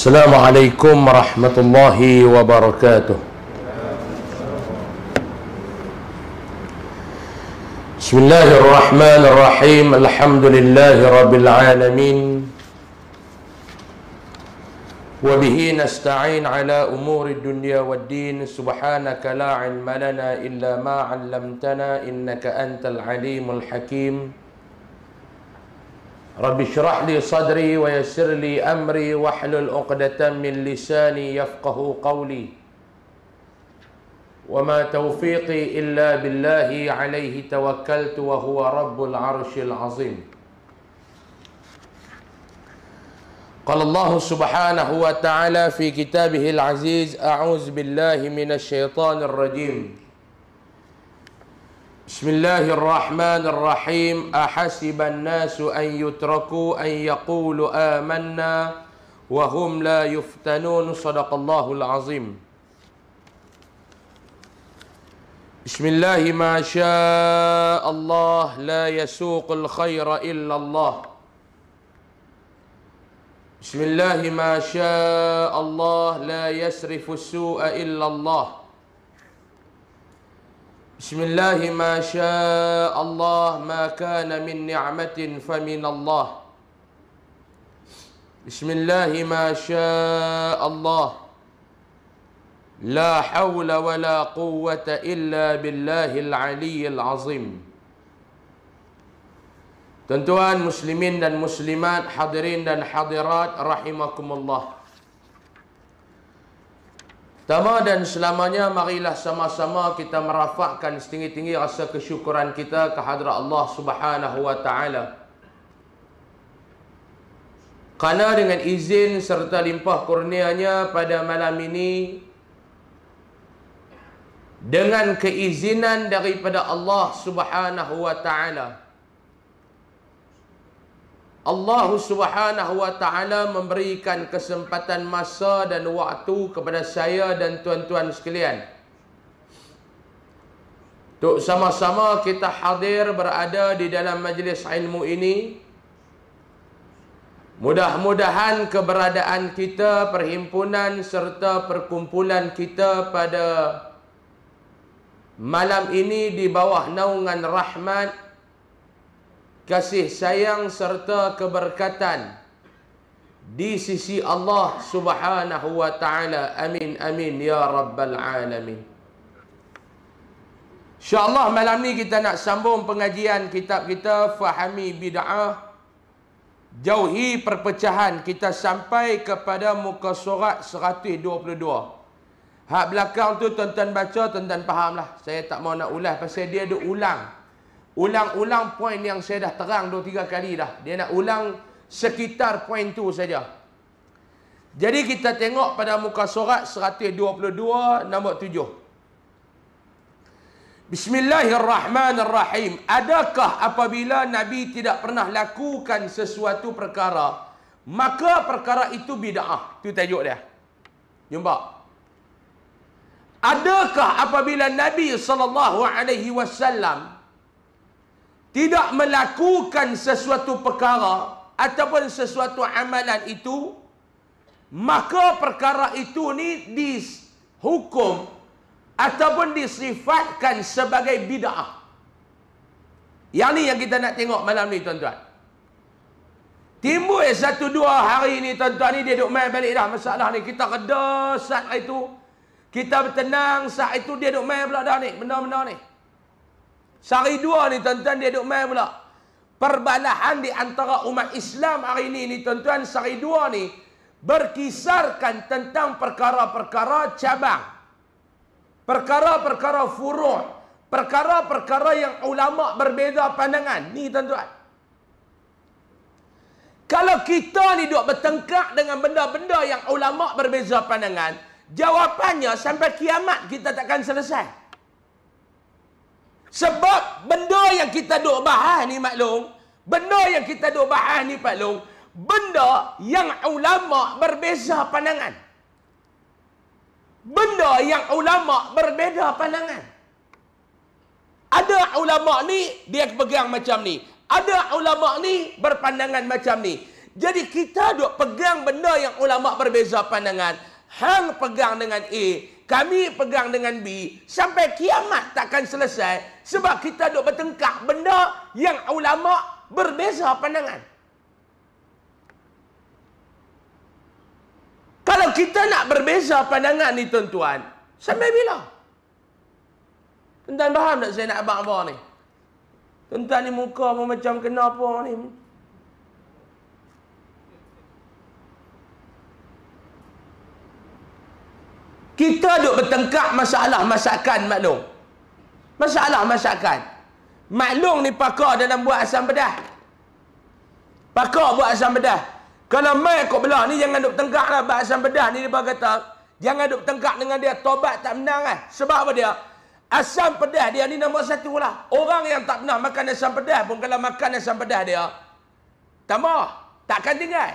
السلام عليكم ورحمة الله وبركاته بسم الله الرحمن الرحيم الحمد لله رب العالمين وبه نستعين على أمور الدنيا والدين سبحانك لا علم لنا إلا ما علمتنا إنك أنت العليم الحكيم رب اشرح لي صدري ويسر لي أمري واحلل عقدة من لساني يفقه قولي وما توفيقي إلا بالله عليه توكلت وهو رب العرش العظيم قال الله سبحانه وتعالى في كتابه العزيز أعوذ بالله من الشيطان الرجيم بسم الله الرحمن الرحيم أحسب الناس أن يتركوا أن يقولوا آمنا وهم لا يفتنون صدق الله العظيم بسم الله ما شاء الله لا يسوق الخير إلا الله بسم الله ما شاء الله لا يسرف السوء إلا الله بسم الله ما شاء الله ما كان من نعمة فمن الله بسم الله ما شاء الله لا حول ولا قوة إلا بالله العلي العظيم تنتوان مسلمين muslimin dan muslimat, رحمكم dan Tama dan selamanya marilah sama-sama kita merafakkan setinggi-tinggi rasa kesyukuran kita ke hadrat Allah Subhanahu wa taala. Karena dengan izin serta limpah kurnianya pada malam ini dengan keizinan daripada Allah Subhanahu wa taala Allah Subhanahu wa taala memberikan kesempatan masa dan waktu kepada saya dan tuan-tuan sekalian. Untuk sama-sama kita hadir berada di dalam majlis ilmu ini. Mudah-mudahan keberadaan kita, perhimpunan serta perkumpulan kita pada malam ini di bawah naungan rahmat kasih sayang serta keberkatan di sisi Allah Subhanahu wa taala. Amin amin ya rabbal alamin. Insya-Allah malam ni kita nak sambung pengajian kitab kita Fahami Bid'ah Jauhi Perpecahan. Kita sampai kepada muka surat 122. Hak belakang tu tuan-tuan baca, tuan-tuan fahamlah. Saya tak mahu nak ulas pasal dia ada ulang ulang-ulang poin yang saya dah terang dua tiga kali dah. Dia nak ulang sekitar poin tu saja. Jadi kita tengok pada muka surat 122 nombor 7. Bismillahirrahmanirrahim. Adakah apabila Nabi tidak pernah lakukan sesuatu perkara, maka perkara itu bid'ah? tu tajuk dia. Jumpa. Adakah apabila Nabi sallallahu alaihi wasallam tidak melakukan sesuatu perkara ataupun sesuatu amalan itu maka perkara itu ni dihukum ataupun disifatkan sebagai bid'ah. Yang ni yang kita nak tengok malam ni tuan-tuan. Timbul satu dua hari ni tuan-tuan ni dia duduk main balik dah masalah ni. Kita reda saat lah itu. Kita bertenang saat itu dia duduk main pula dah ni. benar-benar ni. Sehari dua ni tuan-tuan dia duk main pula. Perbalahan di antara umat Islam hari ini ni tuan-tuan sehari dua ni berkisarkan tentang perkara-perkara cabang. Perkara-perkara furuh. Perkara-perkara yang ulama berbeza pandangan. Ni tuan-tuan. Kalau kita ni duk bertengkar dengan benda-benda yang ulama berbeza pandangan, jawapannya sampai kiamat kita takkan selesai. Sebab benda yang kita duk bahas ni maklum, benda yang kita duk bahas ni Pak Long, benda yang ulama berbeza pandangan. Benda yang ulama berbeza pandangan. Ada ulama ni dia pegang macam ni. Ada ulama ni berpandangan macam ni. Jadi kita duk pegang benda yang ulama berbeza pandangan. Hang pegang dengan A, kami pegang dengan B sampai kiamat takkan selesai sebab kita duk bertengkar benda yang ulama berbeza pandangan. Kalau kita nak berbeza pandangan ni tuan-tuan, sampai bila? Tuan-tuan faham tak saya nak abang-abang ni? Tuan-tuan ni muka pun macam kenapa ni. Kita duk bertengkak masalah masakan maklum. Masalah masakan. Maklum ni pakar dalam buat asam pedas. Pakar buat asam pedas. Kalau mai kau belah ni jangan duk tengkak lah buat asam pedas ni dia kata. Jangan duk tengkak dengan dia. Tobat tak menang kan. Sebab apa dia? Asam pedas dia ni nombor satu lah. Orang yang tak pernah makan asam pedas pun kalau makan asam pedas dia. Tambah. Takkan tinggal.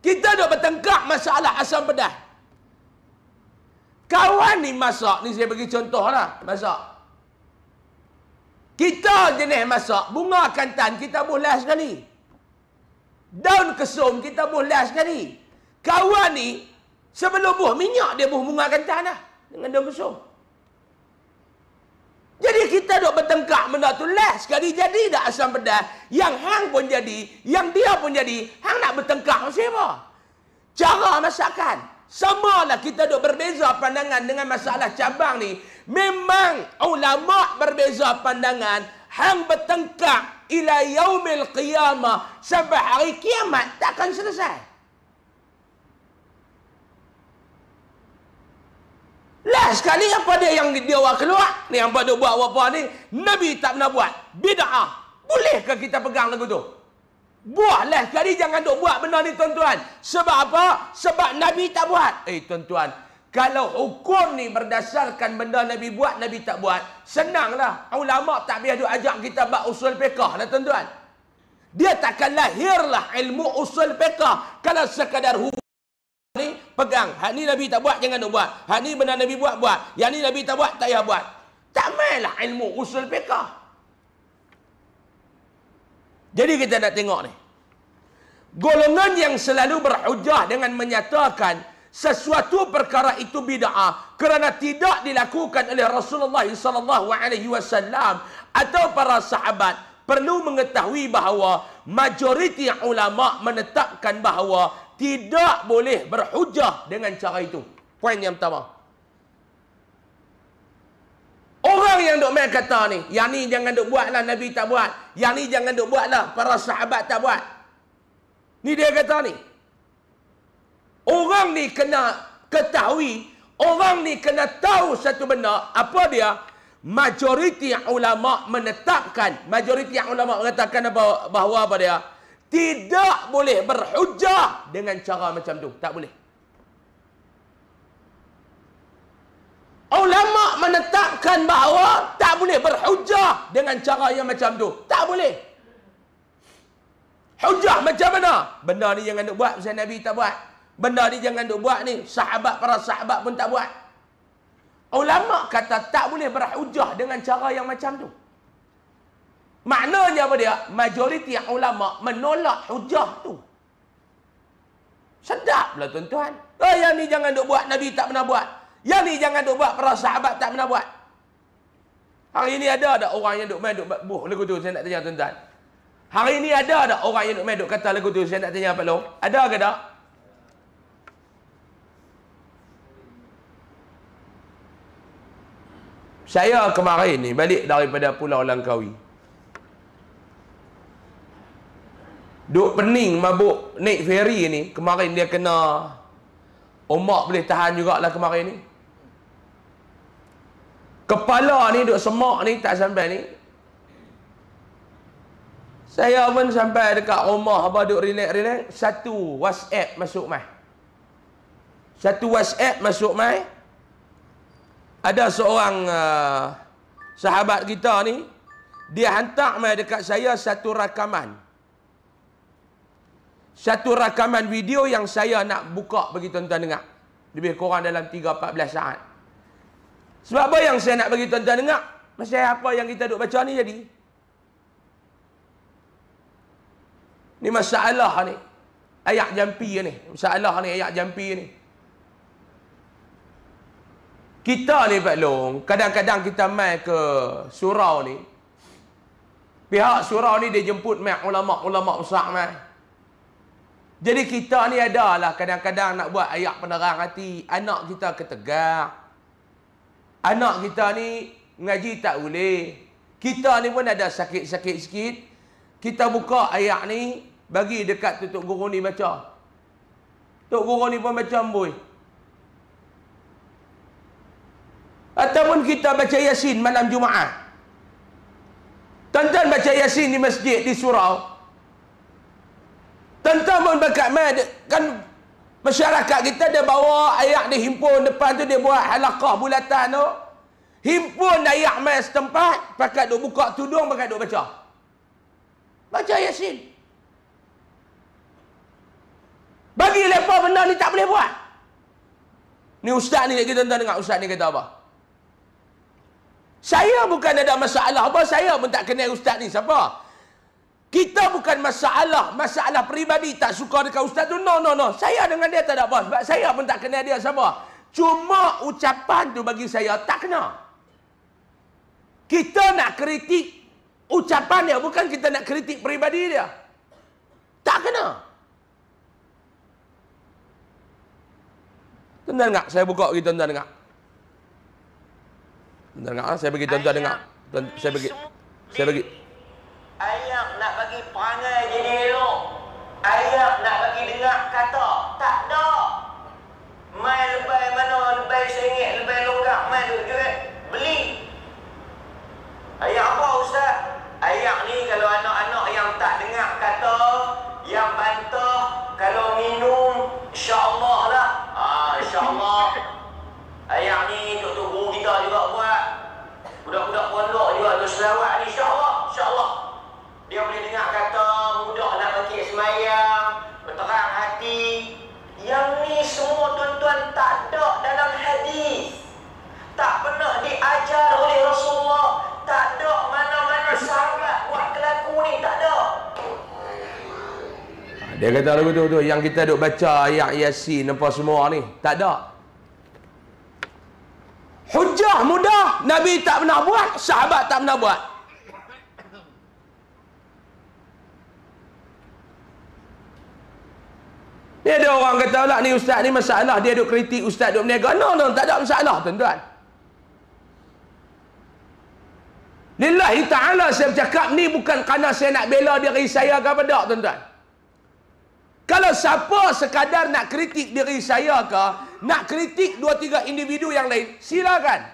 Kita duk bertengkak masalah asam pedas. Kawan ni masak, ni saya bagi contoh lah, masak. Kita jenis masak, bunga kantan kita boleh sekali. Daun kesum kita boleh sekali. Kawan ni, sebelum buah minyak dia buah bunga kantan lah. Dengan daun kesum. Jadi kita duk bertengkak benda tu last sekali jadi dah asam pedas. Yang hang pun jadi, yang dia pun jadi. Hang nak bertengkak macam apa? Cara masakan. Sama lah kita duk berbeza pandangan dengan masalah cabang ni. Memang ulama berbeza pandangan. Hang bertengkar ila yaumil qiyamah. Sampai hari kiamat takkan selesai. Lah sekali apa dia yang dia buat keluar? Ni yang duk buat apa ni? Nabi tak pernah buat. Bid'ah. Bolehkah kita pegang lagu tu? Buatlah sekali jangan dok buat benda ni tuan-tuan. Sebab apa? Sebab Nabi tak buat. Eh tuan-tuan. Kalau hukum ni berdasarkan benda Nabi buat, Nabi tak buat. Senanglah. Ulama tak biar duk ajak kita buat usul pekah lah tuan-tuan. Dia takkan lahirlah ilmu usul pekah. Kalau sekadar hukum ni pegang. Hak ni Nabi tak buat, jangan duk buat. Hak ni benda Nabi buat, buat. Yang ni Nabi tak buat, tak payah buat. Tak mainlah ilmu usul pekah. Jadi kita nak tengok ni. Golongan yang selalu berhujah dengan menyatakan sesuatu perkara itu bid'ah kerana tidak dilakukan oleh Rasulullah SAW atau para sahabat perlu mengetahui bahawa majoriti ulama menetapkan bahawa tidak boleh berhujah dengan cara itu. Poin yang pertama. Orang yang duk main kata ni, yang ni jangan duk buatlah Nabi tak buat. Yang ni jangan duk buatlah para sahabat tak buat. Ni dia kata ni. Orang ni kena ketahui, orang ni kena tahu satu benda, apa dia? Majoriti ulama menetapkan, majoriti ulama mengatakan bahawa apa dia? Tidak boleh berhujah dengan cara macam tu. Tak boleh. Ulama menetapkan bahawa tak boleh berhujah dengan cara yang macam tu. Tak boleh. Hujah macam mana? Benda ni jangan duk buat, pasal Nabi tak buat. Benda ni jangan duk buat ni, sahabat para sahabat pun tak buat. Ulama kata tak boleh berhujah dengan cara yang macam tu. Maknanya apa dia? Majoriti ulama menolak hujah tu. Sedaplah lah tuan-tuan. Oh, yang ni jangan duk buat, Nabi tak pernah buat. Yang ni jangan duk buat para sahabat tak pernah buat. Hari ini ada ada orang yang duk main duk buat buh lagu tu saya nak tanya tuan-tuan. Hari ini ada ada orang yang duk main duk kata lagu tu saya nak tanya apa long? Ada ke tak? Saya kemarin ni balik daripada Pulau Langkawi. Duk pening mabuk naik feri ni. Kemarin dia kena... omak boleh tahan jugalah kemarin ni. Kepala ni duk semak ni tak sampai ni. Saya pun sampai dekat rumah apa duk relax-relax, satu WhatsApp masuk mai. Satu WhatsApp masuk mai. Ada seorang uh, sahabat kita ni dia hantar mai dekat saya satu rakaman. Satu rakaman video yang saya nak buka bagi tuan-tuan dengar. Lebih kurang dalam 3 14 saat. Sebab apa yang saya nak bagi tuan-tuan dengar? Masih apa yang kita duk baca ni jadi? Ni masalah ni. Ayat jampi ni. Masalah ni ayat jampi ni. Kita ni Pak Long, kadang-kadang kita mai ke surau ni. Pihak surau ni dia jemput mai ulama-ulama besar mai. Jadi kita ni adalah kadang-kadang nak buat ayat penerang hati. Anak kita ke Anak kita ni ngaji tak boleh. Kita ni pun ada sakit-sakit sikit. Kita buka ayat ni bagi dekat tutup guru ni baca. Tutup guru ni pun baca boy. Ataupun kita baca Yasin malam Jumaat. Tuan-tuan baca Yasin di masjid di surau. Tentang tuan pun dekat kan Masyarakat kita dia bawa ayak dia himpun depan tu dia buat halakah bulatan tu. Himpun ayak mai setempat, pakat duk buka tudung, pakat duk baca. Baca Yasin. Bagi lepa benda ni tak boleh buat. Ni ustaz ni kita tuan dengar ustaz ni kata apa? Saya bukan ada masalah apa, saya pun tak kenal ustaz ni siapa. Kita bukan masalah, masalah peribadi tak suka dekat ustaz tu. No, no, no. Saya dengan dia tak ada apa. Sebab saya pun tak kenal dia sama. Cuma ucapan tu bagi saya tak kena. Kita nak kritik ucapan dia. Bukan kita nak kritik peribadi dia. Tak kena. Tentang dengar, saya buka lagi tuan-tuan dengar. Tuan-tuan dengar, saya bagi tuan-tuan dengar. Tuan, saya bagi. Saya bagi. Saya bagi. Ayah nak bagi perangai jadi elok. Ayah nak bagi dengar kata. Tak ada. Main lebay mana, lebay sengit, lebay longkak, main duit duit. Beli. Ayah apa ustaz? Ayah ni kalau anak-anak yang tak dengar kata, yang bantah, kalau minum, insyaAllah lah. Haa, ah, insyaAllah. Ayah ni, tu guru kita juga buat. Budak-budak pondok juga, tu selawat ni, dia boleh dengar kata mudah nak lah bagi semayang berterang hati yang ni semua tuan-tuan tak ada dalam hadis tak pernah diajar oleh Rasulullah tak ada mana-mana sahabat buat kelaku ni tak ada ha, dia kata lagu tu, tu yang kita duk baca ayat yasin apa semua ni tak ada hujah mudah nabi tak pernah buat sahabat tak pernah buat Dia ada orang kata lah ni ustaz ni masalah dia duk kritik ustaz duk berniaga. No no tak ada masalah tuan-tuan. Lillahi ta'ala saya bercakap ni bukan kerana saya nak bela diri saya ke apa tak tuan-tuan. Kalau siapa sekadar nak kritik diri saya ke, nak kritik dua tiga individu yang lain, silakan.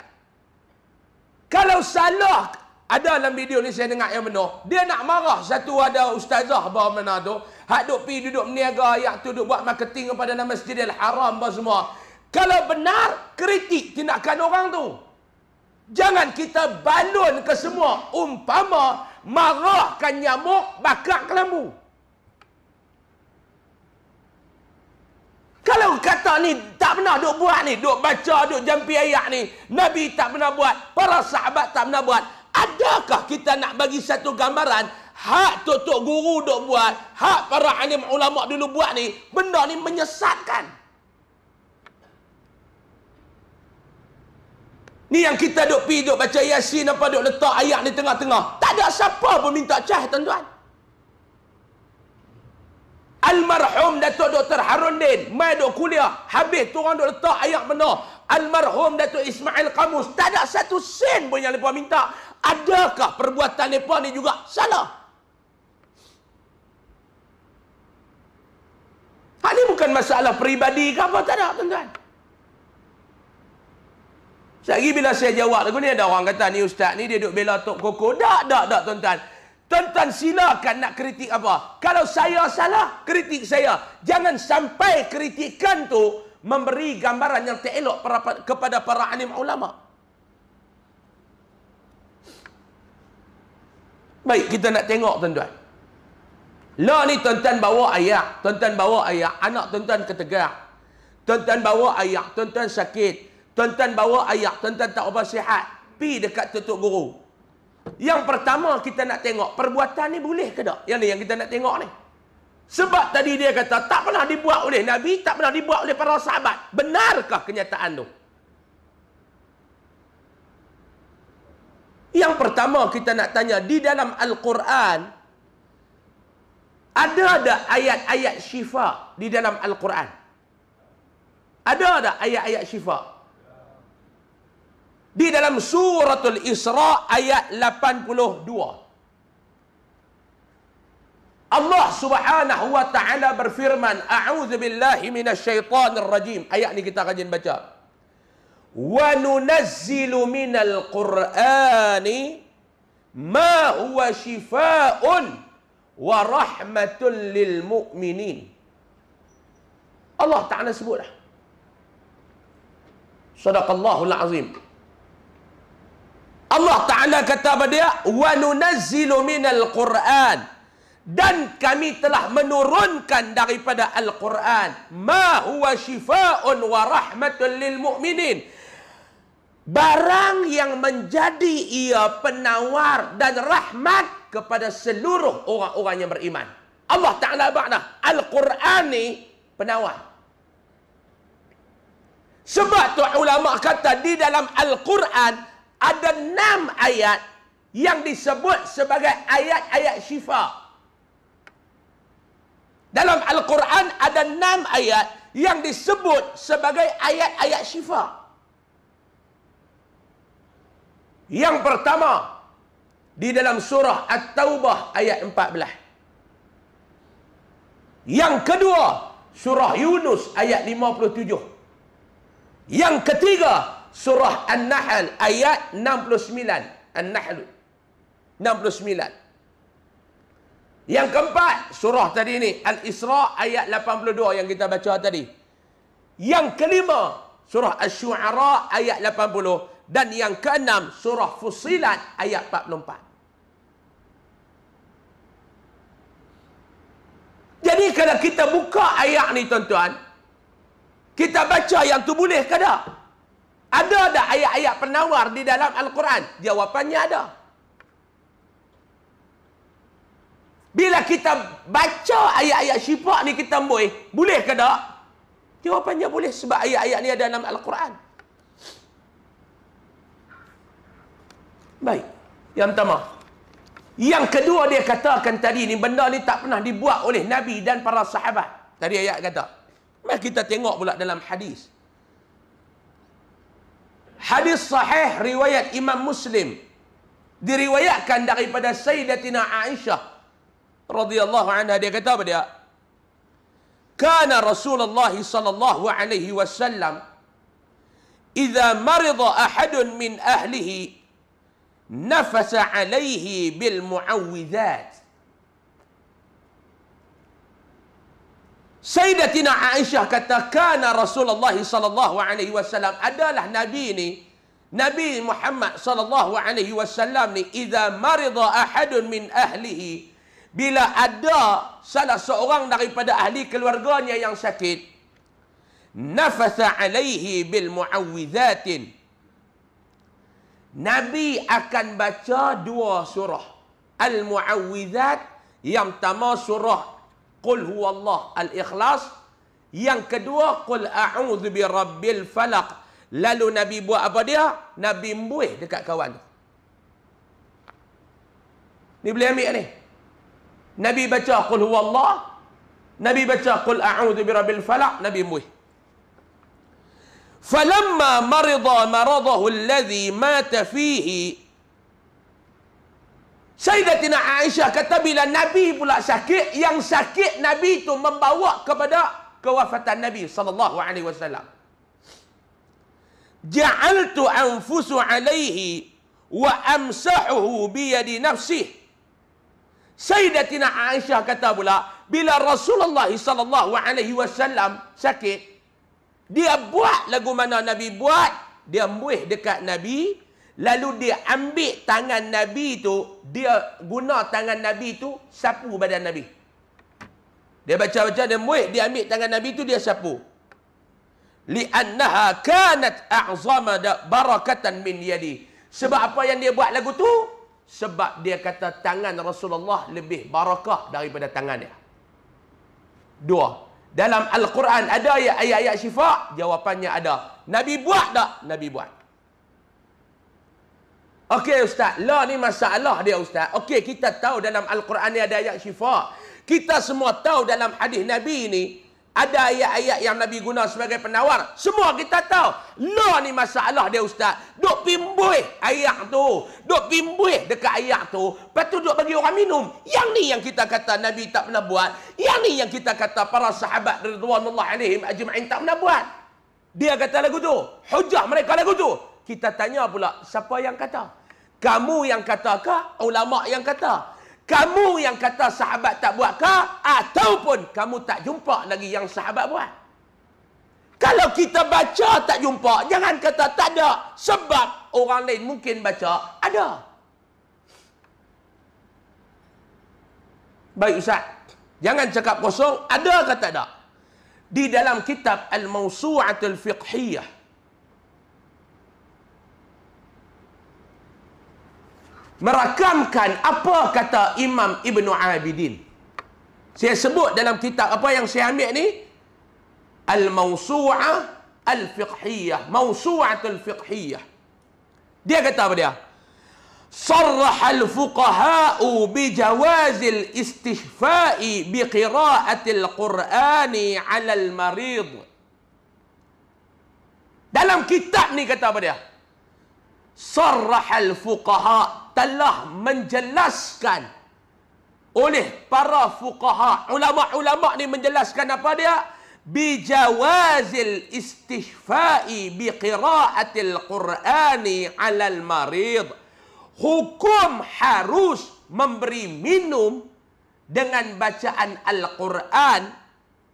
Kalau salah ada dalam video ni saya dengar yang benar dia nak marah satu ada ustazah bawah mana tu hak duk pi duduk meniaga, ayat tu duduk buat marketing kepada nama masjid al-haram apa semua kalau benar kritik tindakan orang tu jangan kita balun ke semua umpama marahkan nyamuk bakar kelambu Kalau kata ni tak pernah duk buat ni, duk baca, duk jampi ayat ni, Nabi tak pernah buat, para sahabat tak pernah buat, adakah kita nak bagi satu gambaran hak tok-tok guru dok buat, hak para alim ulama dulu buat ni, benda ni menyesatkan. Ni yang kita dok pi dok baca Yasin apa dok letak ayat ni tengah-tengah. Tak ada siapa pun minta cah tuan-tuan. Almarhum Datuk Dr. Harundin Mai duk kuliah Habis tu orang duk letak ayat benar Almarhum Datuk Ismail Kamus Tak ada satu sen pun yang mereka minta Adakah perbuatan mereka ni juga salah? ini ha, bukan masalah peribadi ke apa? Tak ada tuan-tuan Sekejap bila saya jawab lagu ni Ada orang kata ni ustaz ni dia duk bela Tok Koko Tak, tak, tak tuan-tuan Tuan-tuan silakan nak kritik apa. Kalau saya salah, kritik saya. Jangan sampai kritikan tu memberi gambaran yang tak elok kepada para alim ulama. Baik, kita nak tengok tuan-tuan. Lah ni tuan-tuan bawa ayah. Tuan-tuan bawa ayah. Anak tuan-tuan ketegak. Tuan-tuan bawa ayah. Tuan-tuan sakit. Tuan-tuan bawa ayah. Tuan-tuan tak apa sihat. Pi dekat tutup guru. Yang pertama kita nak tengok perbuatan ni boleh ke tak? Yang ni yang kita nak tengok ni. Sebab tadi dia kata tak pernah dibuat oleh Nabi, tak pernah dibuat oleh para sahabat. Benarkah kenyataan tu? Yang pertama kita nak tanya di dalam Al-Quran ada ada ayat-ayat syifa di dalam Al-Quran? Ada ada ayat-ayat syifa? di dalam suratul Isra ayat 82. Allah Subhanahu wa taala berfirman, a'udzubillahi minasyaitonir rajim. Ayat ni kita rajin baca. Wa nunazzilu minal Qur'ani ma huwa shifaa'un wa rahmatun lil mu'minin. Allah Ta'ala sebutlah. Sadaqallahul azim. Allah Ta'ala kata pada dia, وَنُنَزِّلُ مِنَ quran dan kami telah menurunkan daripada Al-Quran ma huwa shifaa'un wa rahmatun lil mu'minin barang yang menjadi ia penawar dan rahmat kepada seluruh orang-orang yang beriman Allah Taala makna Al-Quran ni penawar sebab tu ulama kata di dalam Al-Quran ada enam ayat yang disebut sebagai ayat-ayat syifa. Dalam Al-Quran ada enam ayat yang disebut sebagai ayat-ayat syifa. Yang pertama di dalam surah At-Taubah ayat 14. Yang kedua surah Yunus ayat 57. Yang ketiga surah An-Nahl ayat 69. An-Nahl 69. Yang keempat surah tadi ni Al-Isra ayat 82 yang kita baca tadi. Yang kelima surah Asy-Syu'ara ayat 80 dan yang keenam surah Fusilat ayat 44. Jadi kalau kita buka ayat ni tuan-tuan, kita baca yang tu boleh ke tak? Ada ada ayat-ayat penawar di dalam Al-Quran? Jawapannya ada. Bila kita baca ayat-ayat syifa' ni kita boleh, boleh ke tak? Jawapannya boleh sebab ayat-ayat ni ada dalam Al-Quran. Baik. Yang pertama. Yang kedua dia katakan tadi ni benda ni tak pernah dibuat oleh Nabi dan para sahabat. Tadi ayat kata. Mari kita tengok pula dalam hadis. Hadis sahih riwayat Imam Muslim diriwayatkan daripada Sayyidatina Aisyah radhiyallahu anha dia kata apa dia? Kana Rasulullah sallallahu alaihi wasallam jika marida ahadun min ahlihi nafasa alaihi bil muawwidhat Sayyidatina Aisyah kata kana Rasulullah sallallahu alaihi wasallam adalah nabi ni Nabi Muhammad sallallahu alaihi wasallam ni jika marida ahadun min ahlihi bila ada salah seorang daripada ahli keluarganya yang sakit nafasa alaihi bil muawwidzat Nabi akan baca dua surah al muawwidzat yang pertama surah Qul huwallah al-ikhlas. Yang kedua, Qul a'udhu bi rabbil falak. Lalu Nabi buat apa dia? Nabi mbuih dekat kawan tu. Ni boleh ambil ni. Nabi baca Qul huwallah. Nabi baca Qul a'udhu bi rabbil falak. Nabi mbuih. فلما مرض مرضه الذي مات فيه Sayyidatina Aisyah kata bila Nabi pula sakit, yang sakit Nabi itu membawa kepada kewafatan Nabi sallallahu alaihi wasallam. Ja'altu anfusu alaihi wa amsahuhu bi yadi nafsi. Sayyidatina Aisyah kata pula bila Rasulullah sallallahu alaihi wasallam sakit, dia buat lagu mana Nabi buat, dia embuih dekat Nabi Lalu dia ambil tangan Nabi itu, dia guna tangan Nabi itu sapu badan Nabi. Dia baca-baca dia muih, dia ambil tangan Nabi itu dia sapu. Li'annaha kanat a'zama da barakatan min yadi. Sebab apa yang dia buat lagu tu? Sebab dia kata tangan Rasulullah lebih barakah daripada tangan dia. Dua. Dalam Al-Quran ada ayat-ayat syifa? Jawapannya ada. Nabi buat tak? Nabi buat. Okey ustaz, lah ni masalah dia ustaz. Okey kita tahu dalam al-Quran ni ada ayat syifa. Kita semua tahu dalam hadis Nabi ni ada ayat-ayat yang Nabi guna sebagai penawar. Semua kita tahu. Lah ni masalah dia ustaz. Dok pimbuih ayat tu. dok pimbuih dekat ayat tu. Patut tu bagi orang minum. Yang ni yang kita kata Nabi tak pernah buat. Yang ni yang kita kata para sahabat radhiyallahu anhum ajma'in tak pernah buat. Dia kata lagu tu. Hujah mereka lagu tu. Kita tanya pula siapa yang kata? Kamu yang katakah ulama yang kata? Kamu yang kata sahabat tak buat kah? Ataupun kamu tak jumpa lagi yang sahabat buat? Kalau kita baca tak jumpa, jangan kata tak ada. Sebab orang lain mungkin baca, ada. Baik Ustaz. Jangan cakap kosong, ada ke tak ada? Di dalam kitab Al-Mawsu'atul Fiqhiyah. merakamkan apa kata Imam Ibn Abidin. Saya sebut dalam kitab apa yang saya ambil ni? Al-Mawsu'ah Al-Fiqhiyah. Mawsu'at Al-Fiqhiyah. Dia kata apa dia? صرح الفقهاء بجواز الاستشفاء بقراءة القرآن على المريض. dalam kitab ni kata apa dia? صرح الفقهاء telah menjelaskan oleh para fuqaha ulama-ulama ni menjelaskan apa dia bi jawazil istihfa'i bi qira'atil qur'ani 'ala al marid hukum harus memberi minum dengan bacaan al-Quran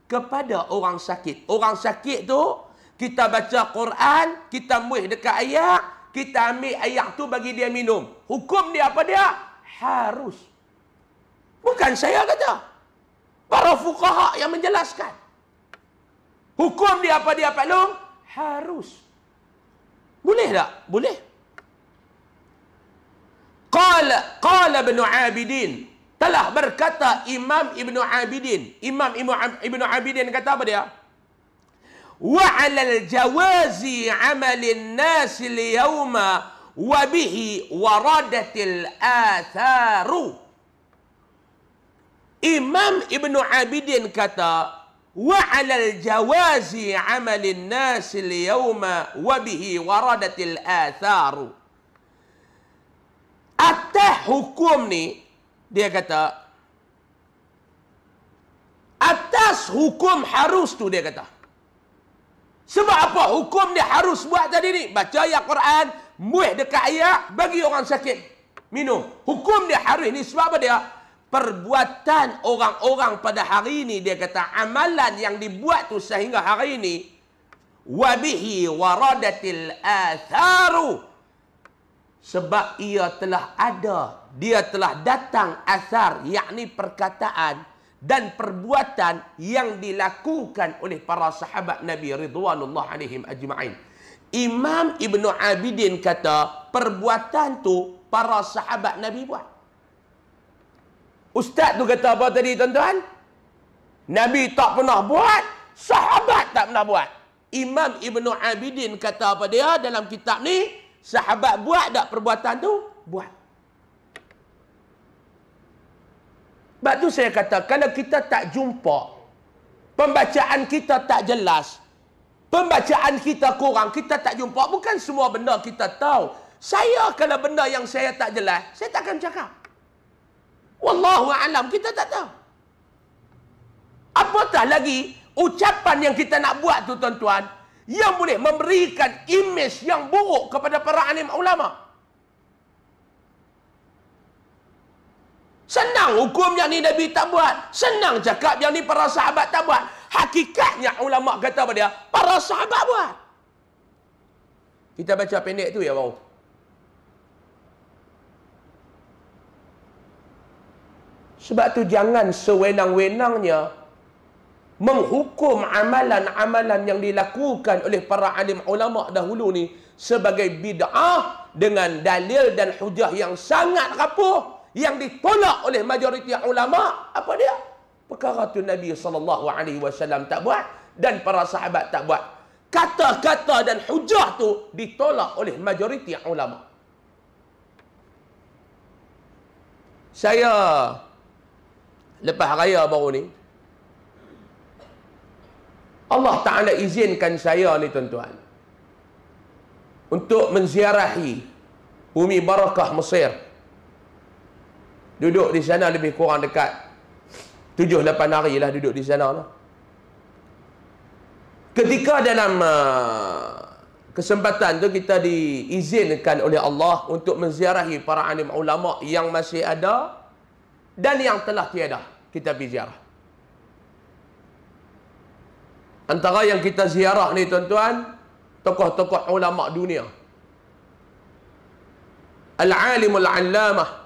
kepada orang sakit. Orang sakit tu kita baca Quran, kita muih dekat ayat, kita ambil air tu bagi dia minum. Hukum dia apa dia? Harus. Bukan saya kata. Para fukaha yang menjelaskan. Hukum dia apa dia Pak Long? Harus. Boleh tak? Boleh. Qala qala Ibn Abidin telah berkata Imam ibnu Abidin. Imam ibnu Abidin kata apa dia? وعلى الجواز عمل الناس اليوم وبه وردت الآثار إمام ابن عبيد كتا وعلى الجواز عمل الناس اليوم وبه وردت الآثار أتى حكومني dia kata atas hukum harus tu dia kata sebab apa hukum dia harus buat tadi ni? Baca ayat Quran, muih dekat ayat, bagi orang sakit. Minum. Hukum dia harus ni sebab apa dia? Perbuatan orang-orang pada hari ini dia kata amalan yang dibuat tu sehingga hari ini wabihi waradatil atharu sebab ia telah ada dia telah datang asar yakni perkataan dan perbuatan yang dilakukan oleh para sahabat Nabi Ridwanullah alaihim ajma'in. Imam Ibn Abidin kata, perbuatan tu para sahabat Nabi buat. Ustaz tu kata apa tadi tuan-tuan? Nabi tak pernah buat, sahabat tak pernah buat. Imam Ibn Abidin kata apa dia dalam kitab ni? Sahabat buat tak perbuatan tu? Buat. Sebab tu saya kata, kalau kita tak jumpa, pembacaan kita tak jelas, pembacaan kita kurang, kita tak jumpa, bukan semua benda kita tahu. Saya kalau benda yang saya tak jelas, saya takkan cakap. Wallahu alam kita tak tahu. Apatah lagi ucapan yang kita nak buat tu tuan-tuan yang boleh memberikan imej yang buruk kepada para alim ulama. Senang hukum yang ni Nabi tak buat. Senang cakap yang ni para sahabat tak buat. Hakikatnya ulama kata pada dia, para sahabat buat. Kita baca pendek tu ya, Bang. Sebab tu jangan sewenang-wenangnya menghukum amalan-amalan yang dilakukan oleh para alim ulama dahulu ni sebagai bid'ah dengan dalil dan hujah yang sangat rapuh yang ditolak oleh majoriti ulama apa dia perkara tu Nabi sallallahu alaihi wasallam tak buat dan para sahabat tak buat kata-kata dan hujah tu ditolak oleh majoriti ulama saya lepas raya baru ni Allah Ta'ala izinkan saya ni tuan-tuan untuk menziarahi bumi barakah Mesir Duduk di sana lebih kurang dekat 7-8 hari lah duduk di sana lah. Ketika dalam uh, kesempatan tu kita diizinkan oleh Allah untuk menziarahi para alim ulama yang masih ada dan yang telah tiada kita pergi ziarah. Antara yang kita ziarah ni tuan-tuan, tokoh-tokoh ulama dunia. Al-alim al-allamah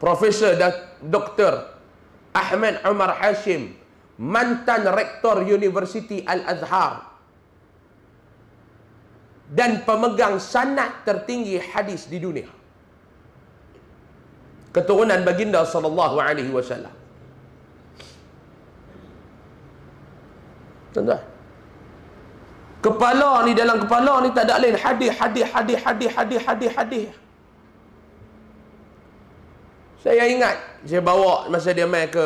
Profesor doktor, Ahmad Umar Hashim mantan rektor Universiti Al-Azhar dan pemegang sanad tertinggi hadis di dunia keturunan baginda sallallahu alaihi wasallam tuan kepala ni dalam kepala ni tak ada lain hadis hadis hadis hadis hadis hadis hadis saya ingat saya bawa masa dia main ke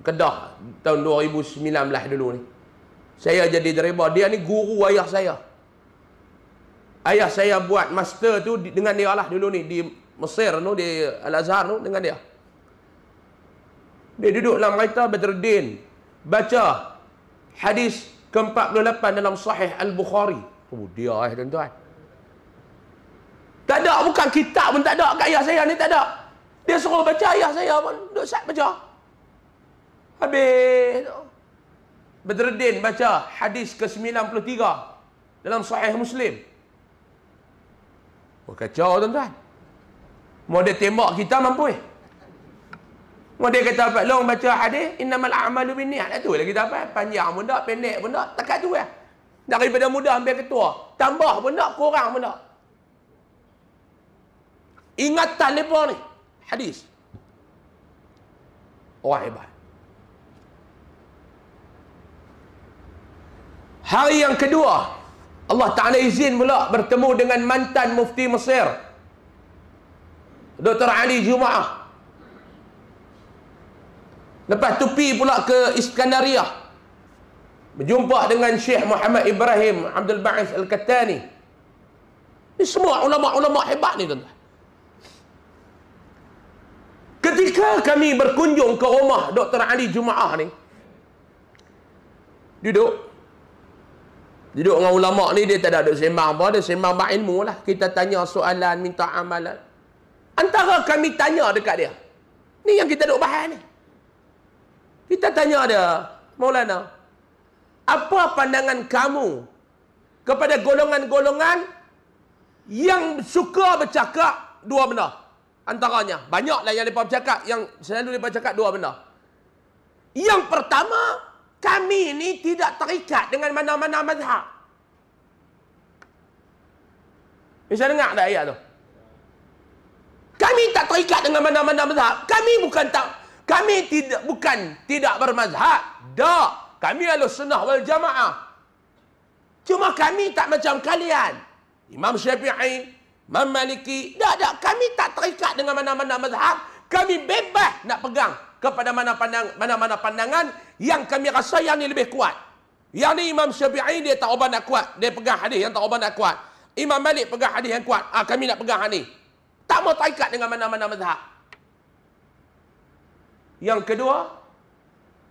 Kedah tahun 2009 lah dulu ni. Saya jadi deriba. Dia ni guru ayah saya. Ayah saya buat master tu dengan dia lah dulu ni. Di Mesir tu, di Al-Azhar tu dengan dia. Dia duduk dalam kereta Badruddin. Baca hadis ke-48 dalam sahih Al-Bukhari. Oh, dia eh tuan-tuan. Tak ada bukan kitab pun tak ada kat ayah saya ni tak ada. Dia suruh baca ayah saya pun duduk sat baca. Habis tu. Badruddin baca hadis ke-93 dalam sahih Muslim. Oh kacau tuan-tuan. Model tembak kita mampu eh. Model kata apa? Long baca hadis innamal a'malu binniat. Lah tu lah kita apa? Panjang pun tak, pendek pun tak, tekat tu eh. Daripada muda ambil ketua, tambah pun tak, kurang pun tak. Ingatan lepas ni hadis orang hebat hari yang kedua Allah Ta'ala izin pula bertemu dengan mantan mufti Mesir Dr. Ali Jumaah lepas tu pergi pula ke Iskandariah berjumpa dengan Syekh Muhammad Ibrahim Abdul Ba'is Al-Katani ni semua ulama-ulama hebat ni tuan-tuan Ketika kami berkunjung ke rumah Dr. Ali Jumaah ni Duduk Duduk dengan ulama ni Dia tak ada duduk sembang apa Dia sembang bak ilmu lah Kita tanya soalan Minta amalan Antara kami tanya dekat dia Ni yang kita duduk bahan ni Kita tanya dia Maulana Apa pandangan kamu Kepada golongan-golongan Yang suka bercakap Dua benda antaranya. Banyaklah yang mereka cakap. Yang selalu mereka cakap dua benda. Yang pertama, kami ini tidak terikat dengan mana-mana mazhab. Bisa eh, dengar tak ayat tu? Kami tak terikat dengan mana-mana mazhab. Kami bukan tak kami tidak bukan tidak bermazhab. Tak. Kami adalah sunnah wal jamaah. Cuma kami tak macam kalian. Imam Syafi'i, memiliki Tak, tak, kami tak terikat dengan mana-mana mazhab Kami bebas nak pegang kepada mana pandang mana-mana pandangan Yang kami rasa yang ni lebih kuat Yang ni Imam Syafi'i dia tak ubah nak kuat Dia pegang hadis yang tak ubah nak kuat Imam Malik pegang hadis yang kuat Ah Kami nak pegang hadis Tak mau terikat dengan mana-mana mazhab Yang kedua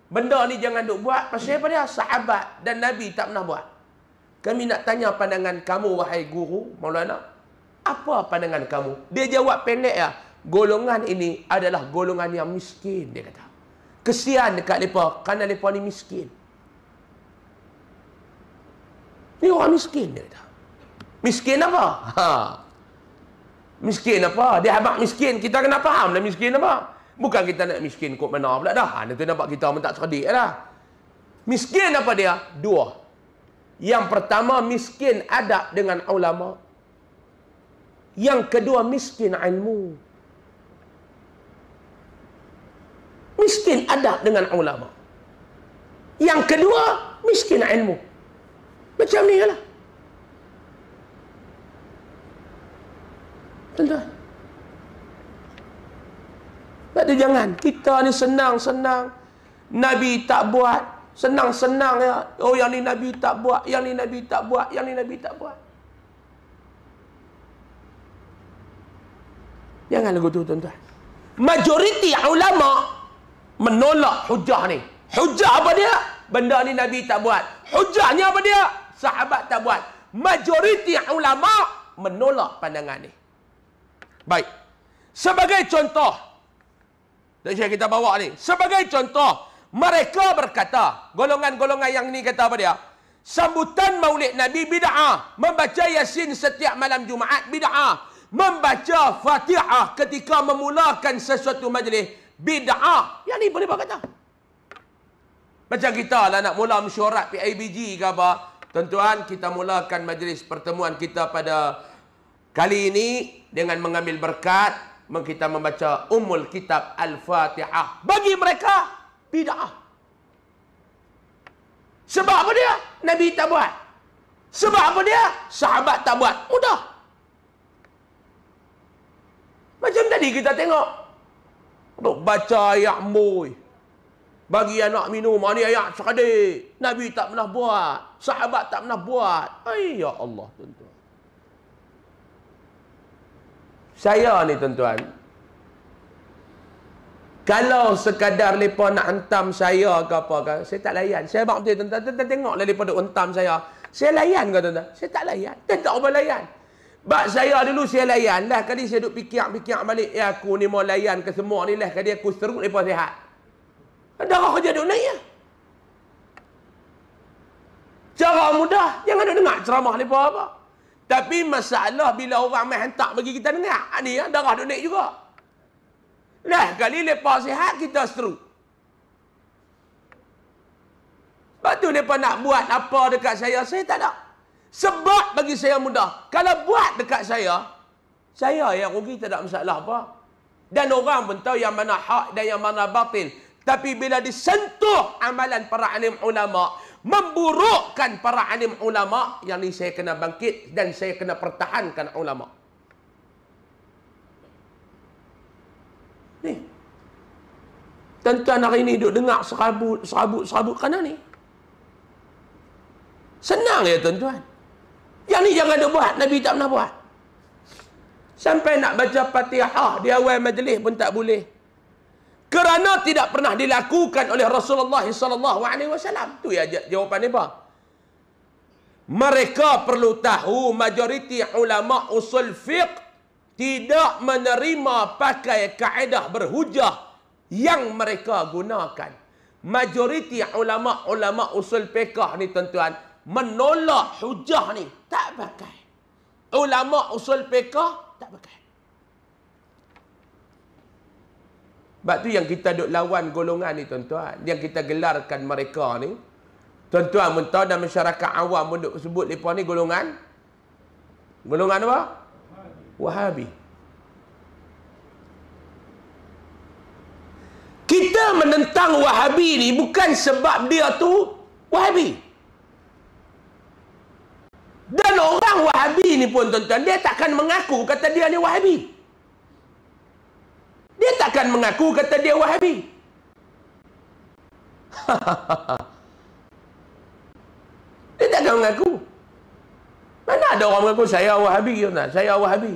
Benda ni jangan duk buat Pasal apa dia? Sahabat dan Nabi tak pernah buat kami nak tanya pandangan kamu wahai guru Maulana apa pandangan kamu? Dia jawab pendek ya. Golongan ini adalah golongan yang miskin, dia kata. Kesian dekat mereka kerana mereka ni miskin. Ni orang miskin, dia kata. Miskin apa? Ha. Miskin apa? Dia habak miskin. Kita kena faham lah miskin apa. Bukan kita nak miskin kot mana pula dah. Ha, nanti nampak kita pun tak cerdik lah. Miskin apa dia? Dua. Yang pertama, miskin adab dengan ulama. Yang kedua miskin ilmu. Miskin adab dengan ulama. Yang kedua miskin ilmu. Macam ni lah. Tuan-tuan. Tak jangan. Kita ni senang-senang. Nabi tak buat. Senang-senang ya. Oh yang ni Nabi tak buat. Yang ni Nabi tak buat. Yang ni Nabi tak buat. Jangan lagu tu tuan-tuan. Majoriti ulama menolak hujah ni. Hujah apa dia? Benda ni Nabi tak buat. Hujahnya apa dia? Sahabat tak buat. Majoriti ulama menolak pandangan ni. Baik. Sebagai contoh. Dan saya kita bawa ni. Sebagai contoh. Mereka berkata. Golongan-golongan yang ni kata apa dia? Sambutan maulid Nabi bida'ah. Membaca yasin setiap malam Jumaat bida'ah membaca fatihah ketika memulakan sesuatu majlis bid'ah Ya ni boleh kata macam kita lah nak mula mesyuarat PIBG ke apa tuan-tuan kita mulakan majlis pertemuan kita pada kali ini dengan mengambil berkat kita membaca umul kitab al-fatihah bagi mereka bid'ah sebab apa dia nabi tak buat sebab apa dia sahabat tak buat mudah macam tadi kita tengok. Duk baca ayat mui. Bagi anak minum. Ah, ni ayat sekadik. Nabi tak pernah buat. Sahabat tak pernah buat. Ay, ya Allah tuan-tuan. Saya ni tuan-tuan. Kalau sekadar mereka nak hantam saya ke apa ke. Saya tak layan. Saya bak betul tuan-tuan. Tuan-tuan tengoklah mereka duk hantam saya. Saya layan ke tuan-tuan? Saya tak layan. Tuan-tuan tak boleh layan. Bak saya dulu saya layan lah. Kali saya duduk pikir pikir balik. Ya aku ni mau layan ke semua ni lah. Kali aku serut lepas sihat. Darah kerja duduk naik ya. Cara mudah. Jangan duduk dengar ceramah ni apa-apa. Tapi masalah bila orang main hantar bagi kita dengar. Ah, ni ya, darah duduk naik juga. Lah kali lepas sihat kita serut. Sebab tu mereka nak buat apa dekat saya, saya tak nak. Sebab bagi saya mudah. Kalau buat dekat saya, saya yang rugi tak ada masalah apa. Dan orang pun tahu yang mana hak dan yang mana batin. Tapi bila disentuh amalan para alim ulama, memburukkan para alim ulama, yang ini saya kena bangkit dan saya kena pertahankan ulama. Ni. Tuan-tuan hari ni duduk dengar serabut, serabut, serabut kanan ni. Senang ya tuan-tuan. Yang ni jangan dia buat. Nabi tak pernah buat. Sampai nak baca patihah di awal majlis pun tak boleh. Kerana tidak pernah dilakukan oleh Rasulullah SAW. Itu ya jawapan ni bang. Mereka perlu tahu majoriti ulama usul fiqh tidak menerima pakai kaedah berhujah yang mereka gunakan. Majoriti ulama-ulama usul pekah ni tuan-tuan menolak hujah ni tak pakai ulama usul fiqh tak pakai Sebab tu yang kita duk lawan golongan ni tuan-tuan Yang kita gelarkan mereka ni Tuan-tuan mentah dan masyarakat awam pun duk sebut mereka ni golongan Golongan apa? Wahabi Kita menentang Wahabi ni bukan sebab dia tu Wahabi dan orang wahabi ni pun tuan-tuan, dia takkan mengaku kata dia ni wahabi. Dia takkan mengaku kata dia wahabi. dia takkan mengaku. Mana ada orang mengaku saya wahabi, tuan Saya wahabi.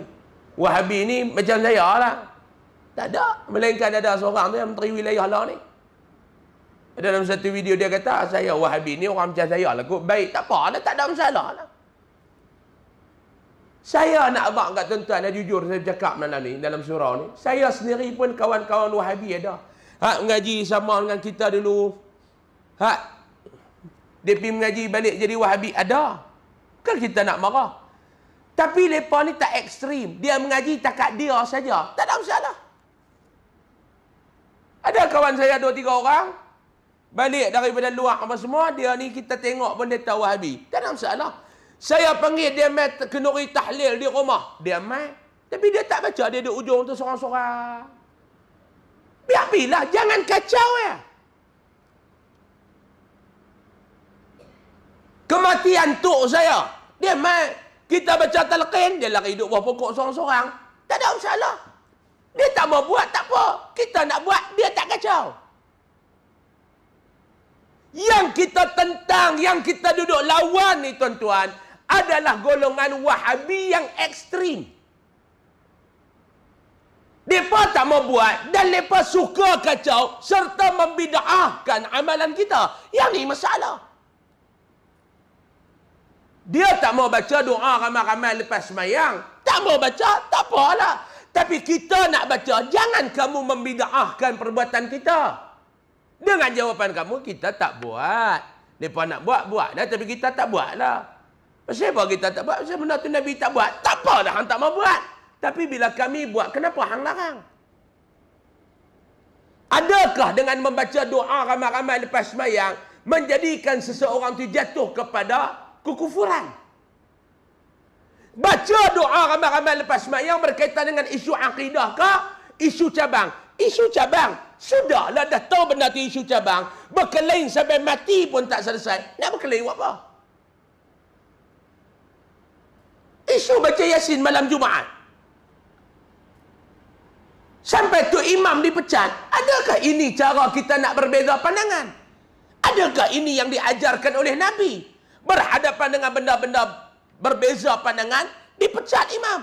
Wahabi ni macam saya lah. Tak ada. Melainkan ada seorang tu yang menteri wilayah lah ni. Dalam satu video dia kata, saya wahabi ni orang macam saya lah Baik, tak apa lah. Tak ada masalah lah. Saya nak abang kat tuan-tuan dan jujur saya cakap malam ni dalam surau ni. Saya sendiri pun kawan-kawan wahabi ada. Ya Hak mengaji sama dengan kita dulu. Hak. Dia pergi mengaji balik jadi wahabi ada. Kan kita nak marah. Tapi mereka ni tak ekstrim. Dia mengaji tak dia saja. Tak ada masalah. Ada kawan saya dua tiga orang. Balik daripada luar apa semua. Dia ni kita tengok pun dia tahu wahabi. Tak ada masalah. Saya panggil dia mai kenuri tahlil di rumah. Dia mai. Tapi dia tak baca dia di ujung tu sorang-sorang. Biar bilah jangan kacau ya. Kematian tu saya. Dia mai kita baca talqin dia lari duduk bawah pokok sorang-sorang. Tak ada masalah. Dia tak mau buat tak apa. Kita nak buat dia tak kacau. Yang kita tentang, yang kita duduk lawan ni tuan-tuan, adalah golongan wahabi yang ekstrim. Mereka tak mau buat dan mereka suka kacau serta membidahkan amalan kita. Yang ni masalah. Dia tak mau baca doa ramai-ramai lepas semayang. Tak mau baca, tak apalah. Tapi kita nak baca, jangan kamu membidahkan perbuatan kita. Dengan jawapan kamu, kita tak buat. Mereka nak buat, buat lah. Tapi kita tak buat lah. Pasal apa kita tak buat? Pasal benda tu Nabi tak buat. Tak apa dah hang tak mau buat. Tapi bila kami buat, kenapa hang larang? Adakah dengan membaca doa ramai-ramai lepas semayang, menjadikan seseorang tu jatuh kepada kekufuran? Baca doa ramai-ramai lepas semayang berkaitan dengan isu akidah ke? Isu cabang. Isu cabang. Sudahlah dah tahu benda tu isu cabang. Berkelain sampai mati pun tak selesai. Nak berkelain buat apa? isu baca Yasin malam Jumaat. Sampai tu imam dipecat. Adakah ini cara kita nak berbeza pandangan? Adakah ini yang diajarkan oleh Nabi? Berhadapan dengan benda-benda berbeza pandangan, dipecat imam.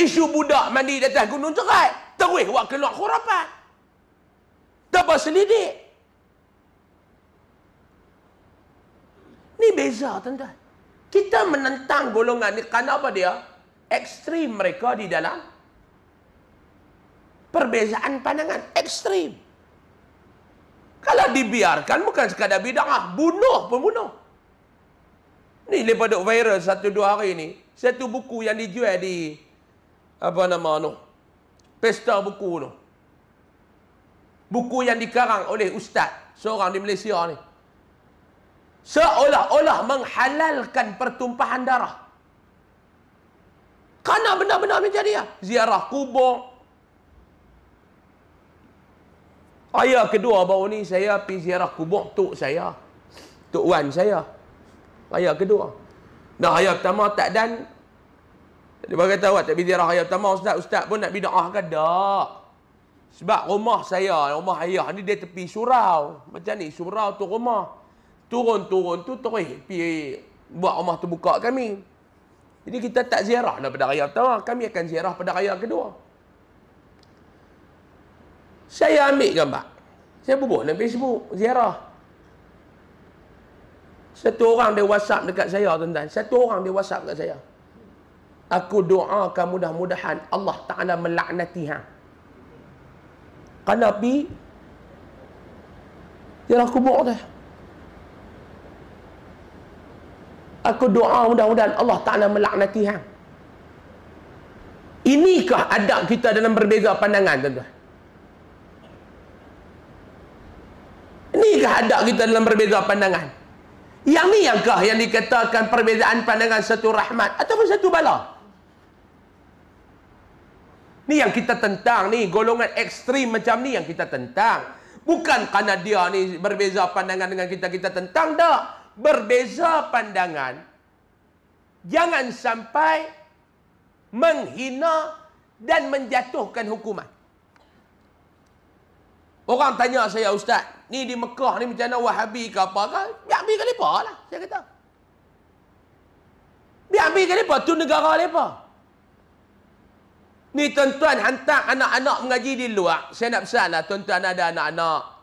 Isu budak mandi di atas gunung cerai. Terus buat keluar khurafat. Tak selidik. Ni beza tuan-tuan. Kita menentang golongan ni kerana apa dia? Ekstrim mereka di dalam perbezaan pandangan. Ekstrim. Kalau dibiarkan bukan sekadar bidang bidah, bunuh pun bunuh. Ni daripada viral satu dua hari ni, satu buku yang dijual di apa nama tu? Pesta buku tu. Buku yang dikarang oleh ustaz seorang di Malaysia ni seolah-olah menghalalkan pertumpahan darah. Kerana benda-benda menjadi ya. Ziarah kubur. Ayah kedua baru ni saya pergi ziarah kubur tok saya. Tok Wan saya. Ayah kedua. Nah ayah pertama tak dan. jadi bagi tahu tak pergi ziarah ayah pertama ustaz. Ustaz pun nak bida'ah ke? Tak. Sebab rumah saya, rumah ayah ni dia tepi surau. Macam ni, surau tu rumah. Turun-turun tu terus pergi buat rumah terbuka kami. Jadi kita tak ziarah dah pada raya pertama. Kami akan ziarah pada raya kedua. Saya ambil gambar. Saya bubuk dalam Facebook. Ziarah. Satu orang dia whatsapp dekat saya tuan-tuan. Satu orang dia whatsapp dekat saya. Aku doakan mudah-mudahan Allah Ta'ala melaknati ha. Kalau pergi. Ziarah kubur dah. aku doa mudah-mudahan Allah Ta'ala melaknati hang. Inikah adab kita dalam berbeza pandangan tuan-tuan? Inikah adab kita dalam berbeza pandangan? Yang ni yang kah yang dikatakan perbezaan pandangan satu rahmat ataupun satu bala? Ni yang kita tentang ni, golongan ekstrim macam ni yang kita tentang. Bukan kerana dia ni berbeza pandangan dengan kita, kita tentang tak berbeza pandangan jangan sampai menghina dan menjatuhkan hukuman orang tanya saya ustaz ni di Mekah ni macam mana wahabi ke apa ke biar ke lepa lah, saya kata biar ambil ke lepa tu negara lepa ni tuan-tuan hantar anak-anak mengaji di luar saya nak pesan tuan-tuan ada anak-anak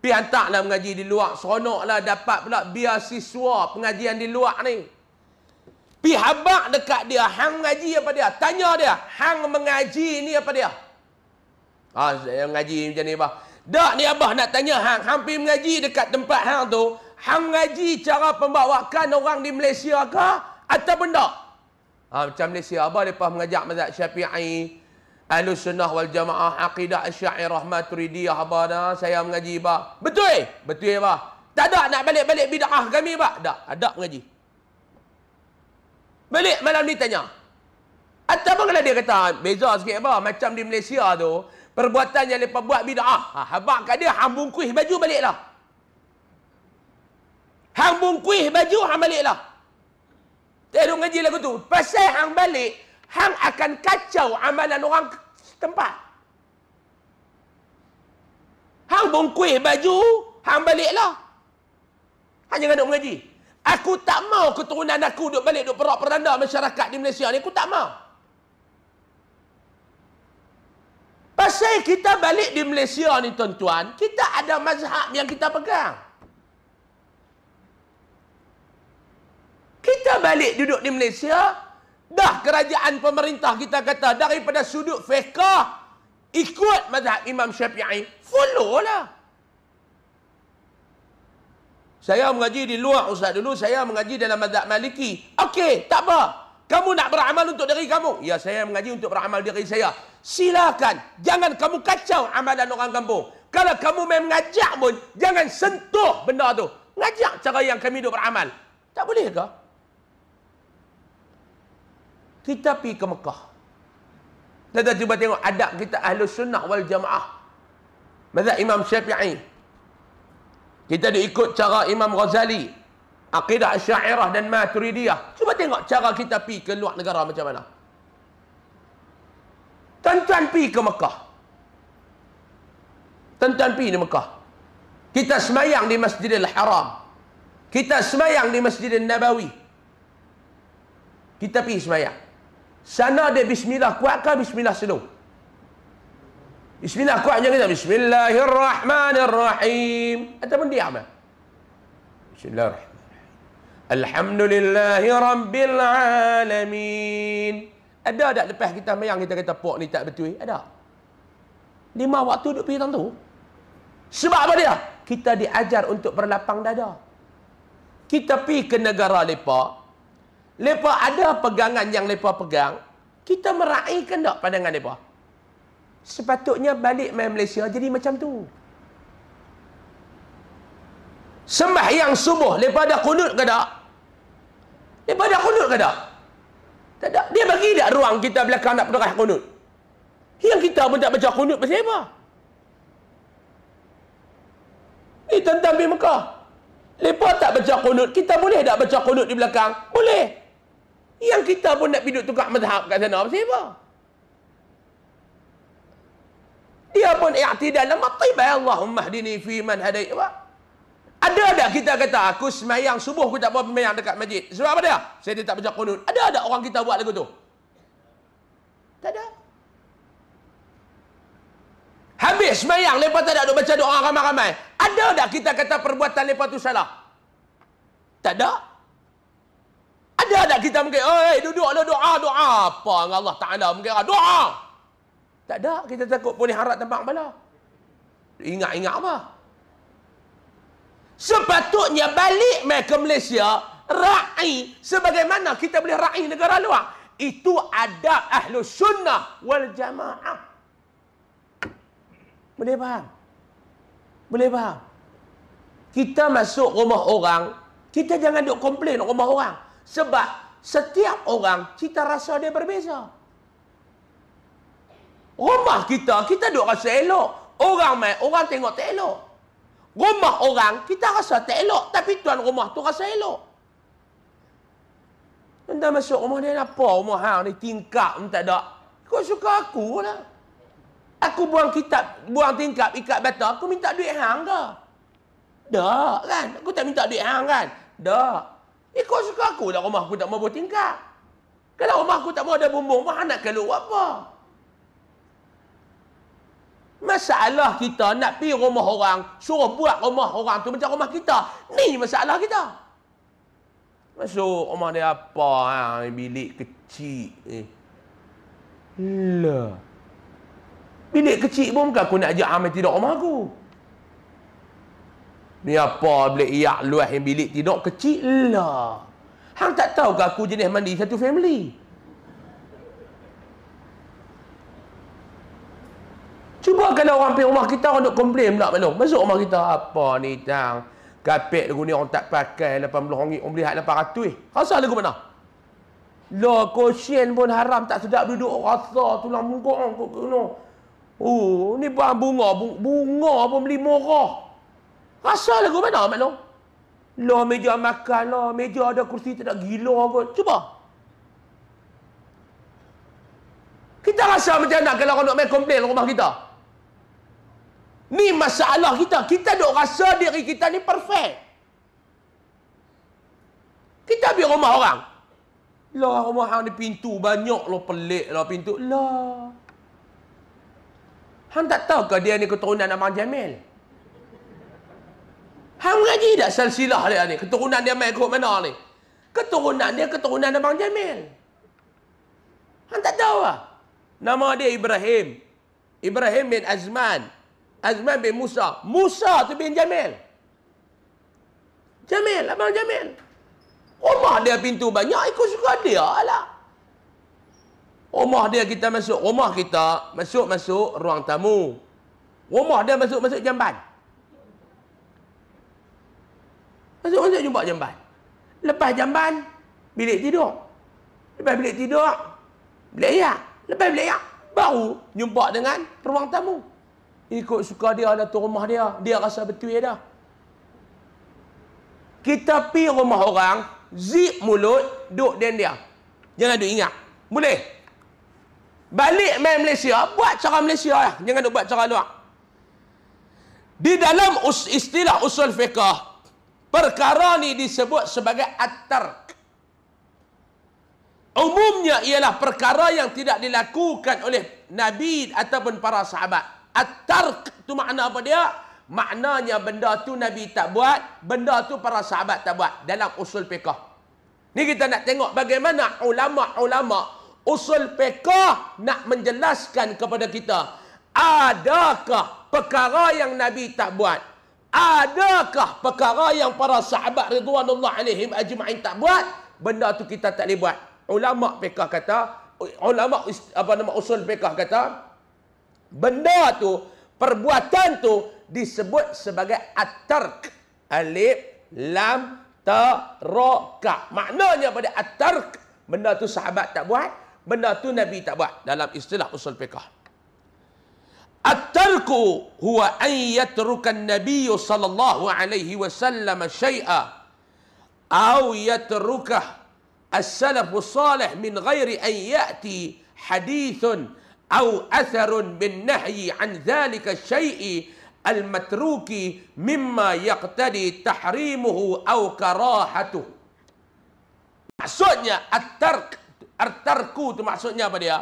Pergi hantarlah mengaji di luar. Seronoklah dapat pula biar siswa pengajian di luar ni. Pergi habak dekat dia. Hang mengaji apa dia? Tanya dia. Hang mengaji ni apa dia? Ah, saya mengaji macam ni abah. Tak ni abah nak tanya hang. Hang pergi mengaji dekat tempat hang tu. Hang mengaji cara pembawakan orang di Malaysia ke? Atau benda? Ha, macam Malaysia. Abah lepas mengajak mazhab syafi'i. Ahlu sunnah wal jamaah Aqidah asyairah maturidiyah abana Saya mengaji ba Betul eh Betul ba Tak ada nak balik-balik bid'ah kami ba Tak ada mengaji Balik malam ni tanya Atau mengalah dia kata Beza sikit ba Macam di Malaysia tu Perbuatan yang lepas buat bida'ah ha, Habak kat dia Hang bungkuih baju balik lah Hang bungkuih baju Hang lah Tak ada mengaji lagu tu Pasal hang balik hang akan kacau amalan orang tempat. Hang bungkui baju, hang baliklah. Hang jangan duk mengaji. Aku tak mau keturunan aku duduk balik duk perak peranda masyarakat di Malaysia ni, aku tak mau. Pasal kita balik di Malaysia ni tuan-tuan, kita ada mazhab yang kita pegang. Kita balik duduk di Malaysia, Dah kerajaan pemerintah kita kata daripada sudut fiqah ikut mazhab Imam Syafi'i, follow lah. Saya mengaji di luar Ustaz dulu, saya mengaji dalam mazhab Maliki. Okey, tak apa. Kamu nak beramal untuk diri kamu? Ya, saya mengaji untuk beramal diri saya. Silakan. Jangan kamu kacau amalan orang kampung. Kalau kamu main mengajak pun, jangan sentuh benda tu. Mengajak cara yang kami duduk beramal. Tak boleh bolehkah? kita pergi ke Mekah. Kita cuba tengok adab kita ahlu sunnah wal jamaah. Mazhab Imam Syafi'i. Kita ada ikut cara Imam Ghazali. aqidah Syairah dan Maturidiyah. Cuba tengok cara kita pi ke luar negara macam mana. tuan pi ke Mekah. tuan pi pergi Mekah. Kita semayang di Masjidil Haram. Kita semayang di Masjidil Nabawi. Kita pi semayang. Sana dia bismillah kuat ke bismillah slow? Bismillah kuat jangan bismillahirrahmanirrahim. Ataupun diam. Lah. Bismillahirrahmanirrahim. Alhamdulillahi rabbil alamin. Ada tak lepas kita mayang kita kata pok ni tak betul? Ada. Lima waktu duduk pergi tu. Sebab apa dia? Kita diajar untuk berlapang dada. Kita pergi ke negara lepak. Mereka ada pegangan yang mereka pegang. Kita meraihkan tak pandangan mereka? Sepatutnya balik main Malaysia jadi macam tu. Sembah yang sumuh Mereka ada kunut ke tak? Mereka ada kunut ke tak? Tak ada. Dia bagi tak ruang kita belakang nak berderah kunut? Yang kita pun tak baca kunut pasal apa? Ini tentang Bih Mekah. tak baca kunut. Kita boleh tak baca kunut di belakang? Boleh. Yang kita pun nak biduk tukar mazhab kat sana. Apa siapa? Dia pun i'tidal lama tiba Allahumma hdini fi man hadait. Ada tak kita kata aku semayang subuh aku tak apa semayang dekat masjid. Sebab apa dia? Saya dia tak baca qunut. Ada ada orang kita buat lagu tu? Tak ada. Habis semayang lepas tak ada duk baca doa ramai-ramai. Ada ada kita kata perbuatan lepas tu salah? Tak ada. Ada tak kita mungkin, oi, duduk lah doa, ah, doa. Ah. Apa dengan Allah Ta'ala mungkin, ah, doa. Tak ada, kita takut boleh harap tempat bala. Ingat-ingat apa? Sepatutnya balik mai ke Malaysia, ra'i sebagaimana kita boleh ra'i negara luar. Itu adab ahlu sunnah wal jamaah. Boleh faham? Boleh faham? Kita masuk rumah orang, kita jangan duk komplain rumah orang. Sebab setiap orang cita rasa dia berbeza. Rumah kita, kita duk rasa elok. Orang mai, orang tengok tak elok. Rumah orang, kita rasa tak elok. Tapi tuan rumah tu rasa elok. Anda masuk rumah dia, apa rumah hang ni? Tingkap pun tak ada. Kau suka aku lah. Aku buang kitab, buang tingkap ikat bata, aku minta duit hang ke? Tak kan? Aku tak minta duit hang kan? Tak. Ikut suka aku lah rumah aku tak mau tingkap. Kalau rumah aku tak mau ada bumbung, mah nak keluar apa? Masalah kita nak pi rumah orang, suruh buat rumah orang tu macam rumah kita. Ni masalah kita. Masuk rumah dia apa? Ha? Bilik kecil. Eh. Lah. Bilik kecil pun bukan aku nak ajak Amir tidur rumah aku. Ni apa boleh iak luah yang bilik tidur kecil lah. Hang tak tahu ke aku jenis mandi satu family? Cuba kalau orang pergi rumah kita orang nak komplain pula belum. Masuk rumah kita apa ni tang? Kapet lagu ni orang tak pakai 80 ringgit orang beli hak 800 eh. Rasa lagu mana? Lo lah, kosien pun haram tak sedap duduk rasa tulang munggu kok kena. Oh, ni bunga, bunga pun beli murah. Rasa lah mana, Mak Long? Lo lah, meja makan lo lah. Meja ada kursi tak nak gila kot. Cuba. Kita rasa macam mana kalau orang nak main komplain rumah kita? Ni masalah kita. Kita dok rasa diri kita ni perfect. Kita pergi rumah orang. Lah, rumah orang ni pintu banyak lah. Pelik lah pintu. Lah. Han tak tahu ke dia ni keturunan Abang Jamil? Jamil. Ham mengaji dah silsilah dia ni. Keturunan dia main kot mana ni? Keturunan dia keturunan Abang Jamil. Ham tak tahu lah. Nama dia Ibrahim. Ibrahim bin Azman. Azman bin Musa. Musa tu bin Jamil. Jamil, Abang Jamil. Rumah dia pintu banyak, ikut suka dia lah. Rumah dia kita masuk. Rumah kita masuk-masuk ruang tamu. Rumah dia masuk-masuk jamban. Masuk masuk jumpa jamban. Lepas jamban, bilik tidur. Lepas bilik tidur, bilik ayak. Lepas bilik ayak, baru jumpa dengan ruang tamu. Ikut suka dia, ada tu rumah dia. Dia rasa betul dah. Kita pi rumah orang, zip mulut, duk dengan dia. Jangan duk ingat. Boleh? Balik main Malaysia, buat cara Malaysia lah. Jangan duduk buat cara luar. Di dalam istilah usul fiqah, Perkara ni disebut sebagai at Umumnya ialah perkara yang tidak dilakukan oleh Nabi ataupun para sahabat. at tu makna apa dia? Maknanya benda tu Nabi tak buat, benda tu para sahabat tak buat dalam usul fiqah. Ni kita nak tengok bagaimana ulama-ulama usul fiqah nak menjelaskan kepada kita. Adakah perkara yang Nabi tak buat? Adakah perkara yang para sahabat Ridwanullah alaihim ajma'in tak buat? Benda tu kita tak boleh buat. Ulama fiqh kata, ulama apa nama usul fiqh kata, benda tu, perbuatan tu disebut sebagai at-tark. Alif lam ta ra Maknanya pada at-tark, benda tu sahabat tak buat, benda tu Nabi tak buat dalam istilah usul fiqh. At-tarku huwa an yatruka an-nabiy sallallahu alaihi wasallam syai'a aw yatruka as-salaf salih min ghairi an ya'ti hadithun aw atharun bin nahyi an dhalika syai'i al-matruki mimma yaqtadi tahrimuhu aw karahatuh maksudnya at-tark at-tarku itu maksudnya apa dia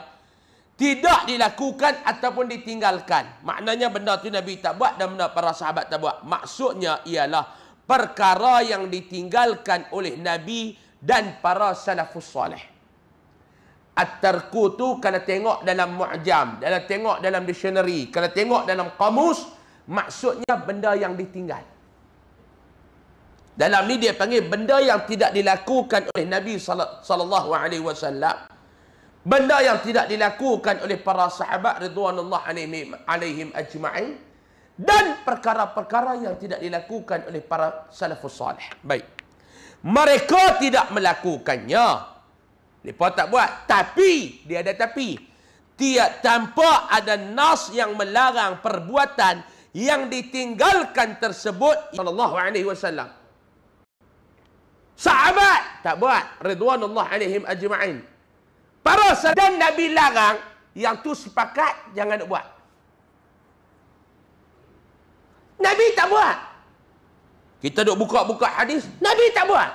tidak dilakukan ataupun ditinggalkan. Maknanya benda tu Nabi tak buat dan benda para sahabat tak buat. Maksudnya ialah perkara yang ditinggalkan oleh Nabi dan para salafus salih. At-tarku tu kalau tengok dalam mu'jam, kalau tengok dalam dictionary, kalau tengok dalam kamus, maksudnya benda yang ditinggal. Dalam ni dia panggil benda yang tidak dilakukan oleh Nabi sallallahu alaihi wasallam benda yang tidak dilakukan oleh para sahabat ridwanullah alaihim alaihim ajma'in dan perkara-perkara yang tidak dilakukan oleh para salafus salih. Baik. Mereka tidak melakukannya. Mereka tak buat. Tapi, dia ada tapi. Tiap tanpa ada nas yang melarang perbuatan yang ditinggalkan tersebut. Sallallahu alaihi wasallam. Sahabat tak buat. Ridwanullah alaihim ajma'in. Para sedang Nabi larang Yang tu sepakat jangan nak buat Nabi tak buat Kita duk buka-buka hadis Nabi tak buat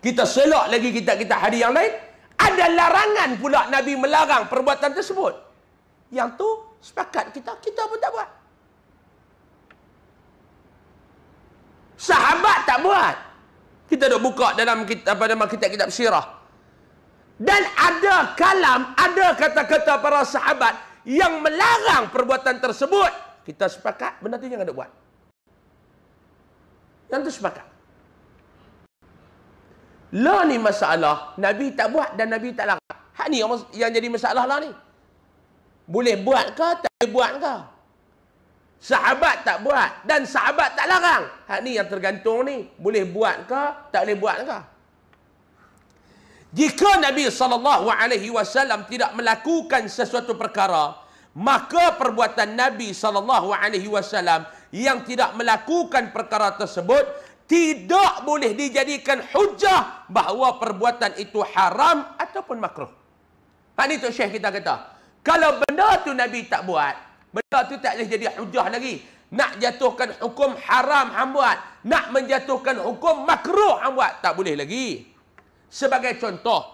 Kita selok lagi kita kita hadis yang lain Ada larangan pula Nabi melarang perbuatan tersebut Yang tu sepakat kita Kita pun tak buat Sahabat tak buat kita dah buka dalam kitab apa nama kitab kitab sirah dan ada kalam, ada kata-kata para sahabat yang melarang perbuatan tersebut. Kita sepakat, benda itu jangan buat. Yang itu sepakat. Lah ni masalah, Nabi tak buat dan Nabi tak larang. Hak ni yang jadi masalah lah ni. Boleh buat ke, tak boleh buat ke? Sahabat tak buat dan sahabat tak larang. Hak ni yang tergantung ni. Boleh buat ke, tak boleh buat ke? Jika Nabi sallallahu alaihi wasallam tidak melakukan sesuatu perkara, maka perbuatan Nabi sallallahu alaihi wasallam yang tidak melakukan perkara tersebut tidak boleh dijadikan hujah bahawa perbuatan itu haram ataupun makruh. Hak ni tu Syekh kita kata. Kalau benda tu Nabi tak buat, benda tu tak boleh jadi hujah lagi. Nak jatuhkan hukum haram hamba nak menjatuhkan hukum makruh hamba tak boleh lagi. Sebagai contoh,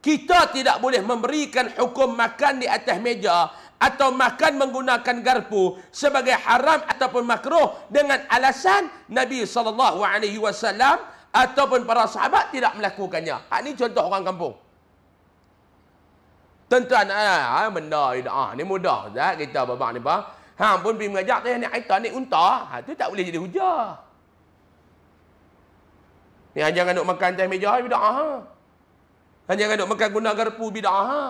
kita tidak boleh memberikan hukum makan di atas meja atau makan menggunakan garpu sebagai haram ataupun makruh dengan alasan Nabi sallallahu alaihi wasallam ataupun para sahabat tidak melakukannya. Ha ni contoh orang kampung. tuan ah, ha, ha benda ah, ni mudah Zat, kita babak ni bang. Hang pun pergi mengajak tanya eh, ni aita ni unta, ha tu tak boleh jadi hujah. Ni jangan duk makan cair meja bid'ah. Ha jangan duk makan guna garpu bid'ah. Ha?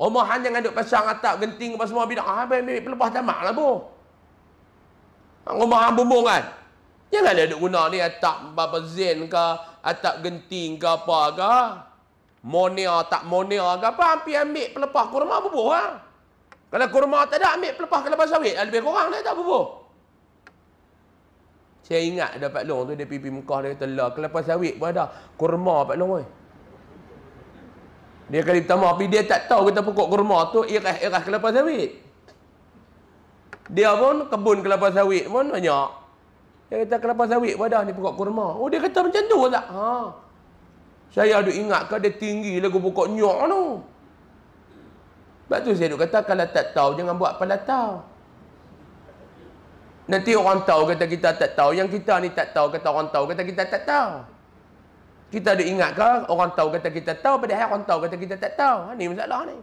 Rumah han jangan duk pasang atap genting apa semua bid'ah. Ha ambil pelepas tamaklah bo. Rumah han bumbung kan. ada duk guna ni atap apa zin ke, atap genting ke apa ke. Monia tak monia ke apa hampi ambil pelepas kurma bubuh ha. Kalau kurma tak ada ambil pelepas kelapa sawit lebih kurang dia tak bubuh. Saya ingat ada Pak Long tu dia pipi Mekah dia kata lah kelapa sawit pun ada. Kurma Pak Long oi. Dia kali pertama tapi dia tak tahu kita pokok kurma tu iras-iras kelapa sawit. Dia pun kebun kelapa sawit pun banyak. Dia kata kelapa sawit pun ada ni pokok kurma. Oh dia kata macam tu tak? Ha. Saya ada ingat ke dia tinggi lagu pokok nyok tu. Sebab tu saya duk kata kalau tak tahu jangan buat palatau. tahu. Nanti orang tahu kata kita tak tahu. Yang kita ni tak tahu kata orang tahu kata kita tak tahu. Kita ada ingatkah orang tahu kata kita tahu padahal orang tahu kata kita tak tahu. Ha, ni masalah ni.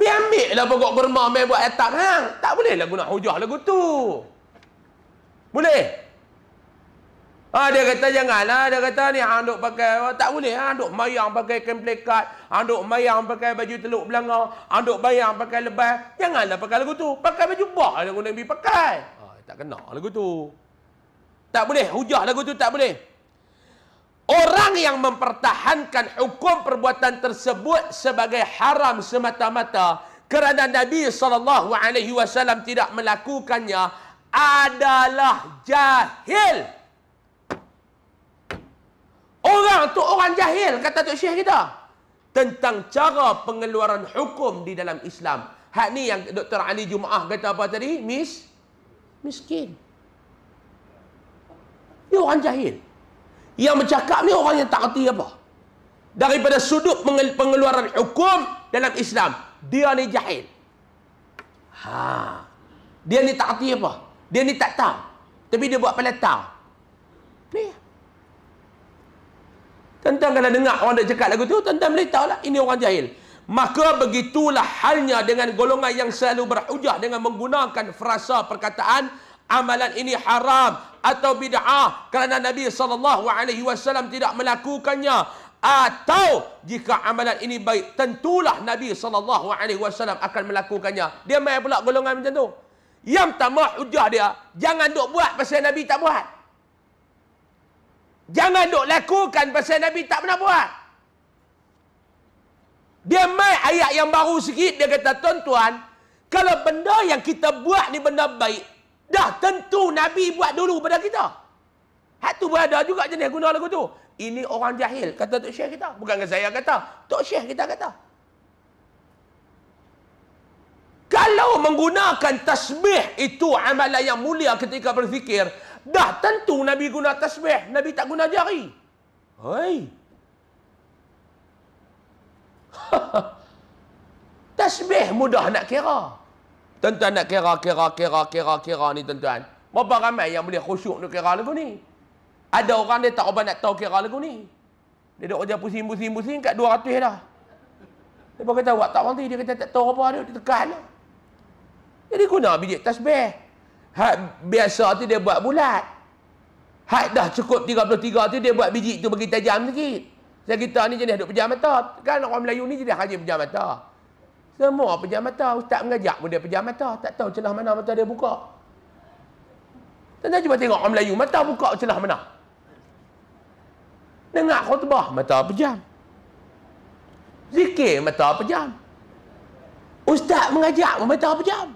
Pergi ambil lah pokok kurma main buat atap. Ha? Tak boleh lah guna hujah lagu tu. Boleh? Ha, dia kata janganlah. Dia kata ni hang duk pakai. Tak boleh hang duk mayang pakai kempel kad. Anduk bayang pakai baju teluk belanga. Anduk bayang pakai lebah. Janganlah pakai lagu tu. Pakai baju bak lagu Nabi pakai. Ah, tak kena lagu tu. Tak boleh. Hujah lagu tu tak boleh. Orang yang mempertahankan hukum perbuatan tersebut sebagai haram semata-mata kerana Nabi SAW tidak melakukannya adalah jahil. Orang tu orang jahil kata Tok Syekh kita tentang cara pengeluaran hukum di dalam Islam. Hak ni yang Dr. Ali Jumaah kata apa tadi? Mis miskin. Ni orang jahil. Yang bercakap ni orang yang tak reti apa. Daripada sudut pengeluaran hukum dalam Islam, dia ni jahil. Ha. Dia ni tak reti apa. Dia ni tak tahu. Tapi dia buat pelatau. Ni. Ya. Tuan-tuan kena dengar orang dah cakap lagu tu, tuan-tuan boleh tahu lah, ini orang jahil. Maka begitulah halnya dengan golongan yang selalu berhujah dengan menggunakan frasa perkataan amalan ini haram atau bid'ah kerana Nabi saw tidak melakukannya atau jika amalan ini baik tentulah Nabi saw akan melakukannya. Dia main pula golongan macam tu. Yang pertama hujah dia jangan duk buat pasal Nabi tak buat. Jangan duk lakukan pasal Nabi tak pernah buat. Dia mai ayat yang baru sikit dia kata tuan-tuan, kalau benda yang kita buat ni benda baik, dah tentu Nabi buat dulu pada kita. Hak tu berada juga jenis guna lagu tu. Ini orang jahil kata Tok Syekh kita. Bukan saya kata, Tok Syekh kita kata. Kalau menggunakan tasbih itu amalan yang mulia ketika berfikir, Dah tentu Nabi guna tasbih. Nabi tak guna jari. Hei. tasbih mudah nak kira. Tentu nak kira, kira, kira, kira, kira ni tuan-tuan. Berapa ramai yang boleh khusyuk nak kira lagu ni? Ada orang dia tak apa nak tahu kira lagu ni. Dia duduk kerja pusing-pusing-pusing kat 200 dah. Dia kata, buat tak berhenti. Dia kata, tak tahu apa dia. Dia tekan. Jadi guna bijik tasbih. Had biasa tu dia buat bulat. Had dah cukup 33 tu dia buat biji tu bagi tajam sikit. Saya kita ni jenis duk pejam mata. Kan orang Melayu ni jadi haji pejam mata. Semua pejam mata. Ustaz mengajak pun dia pejam mata. Tak tahu celah mana mata dia buka. Tentang cuba tengok orang Melayu. Mata buka celah mana. Dengar khutbah. Mata pejam. Zikir mata pejam. Ustaz mengajak pun mata pejam.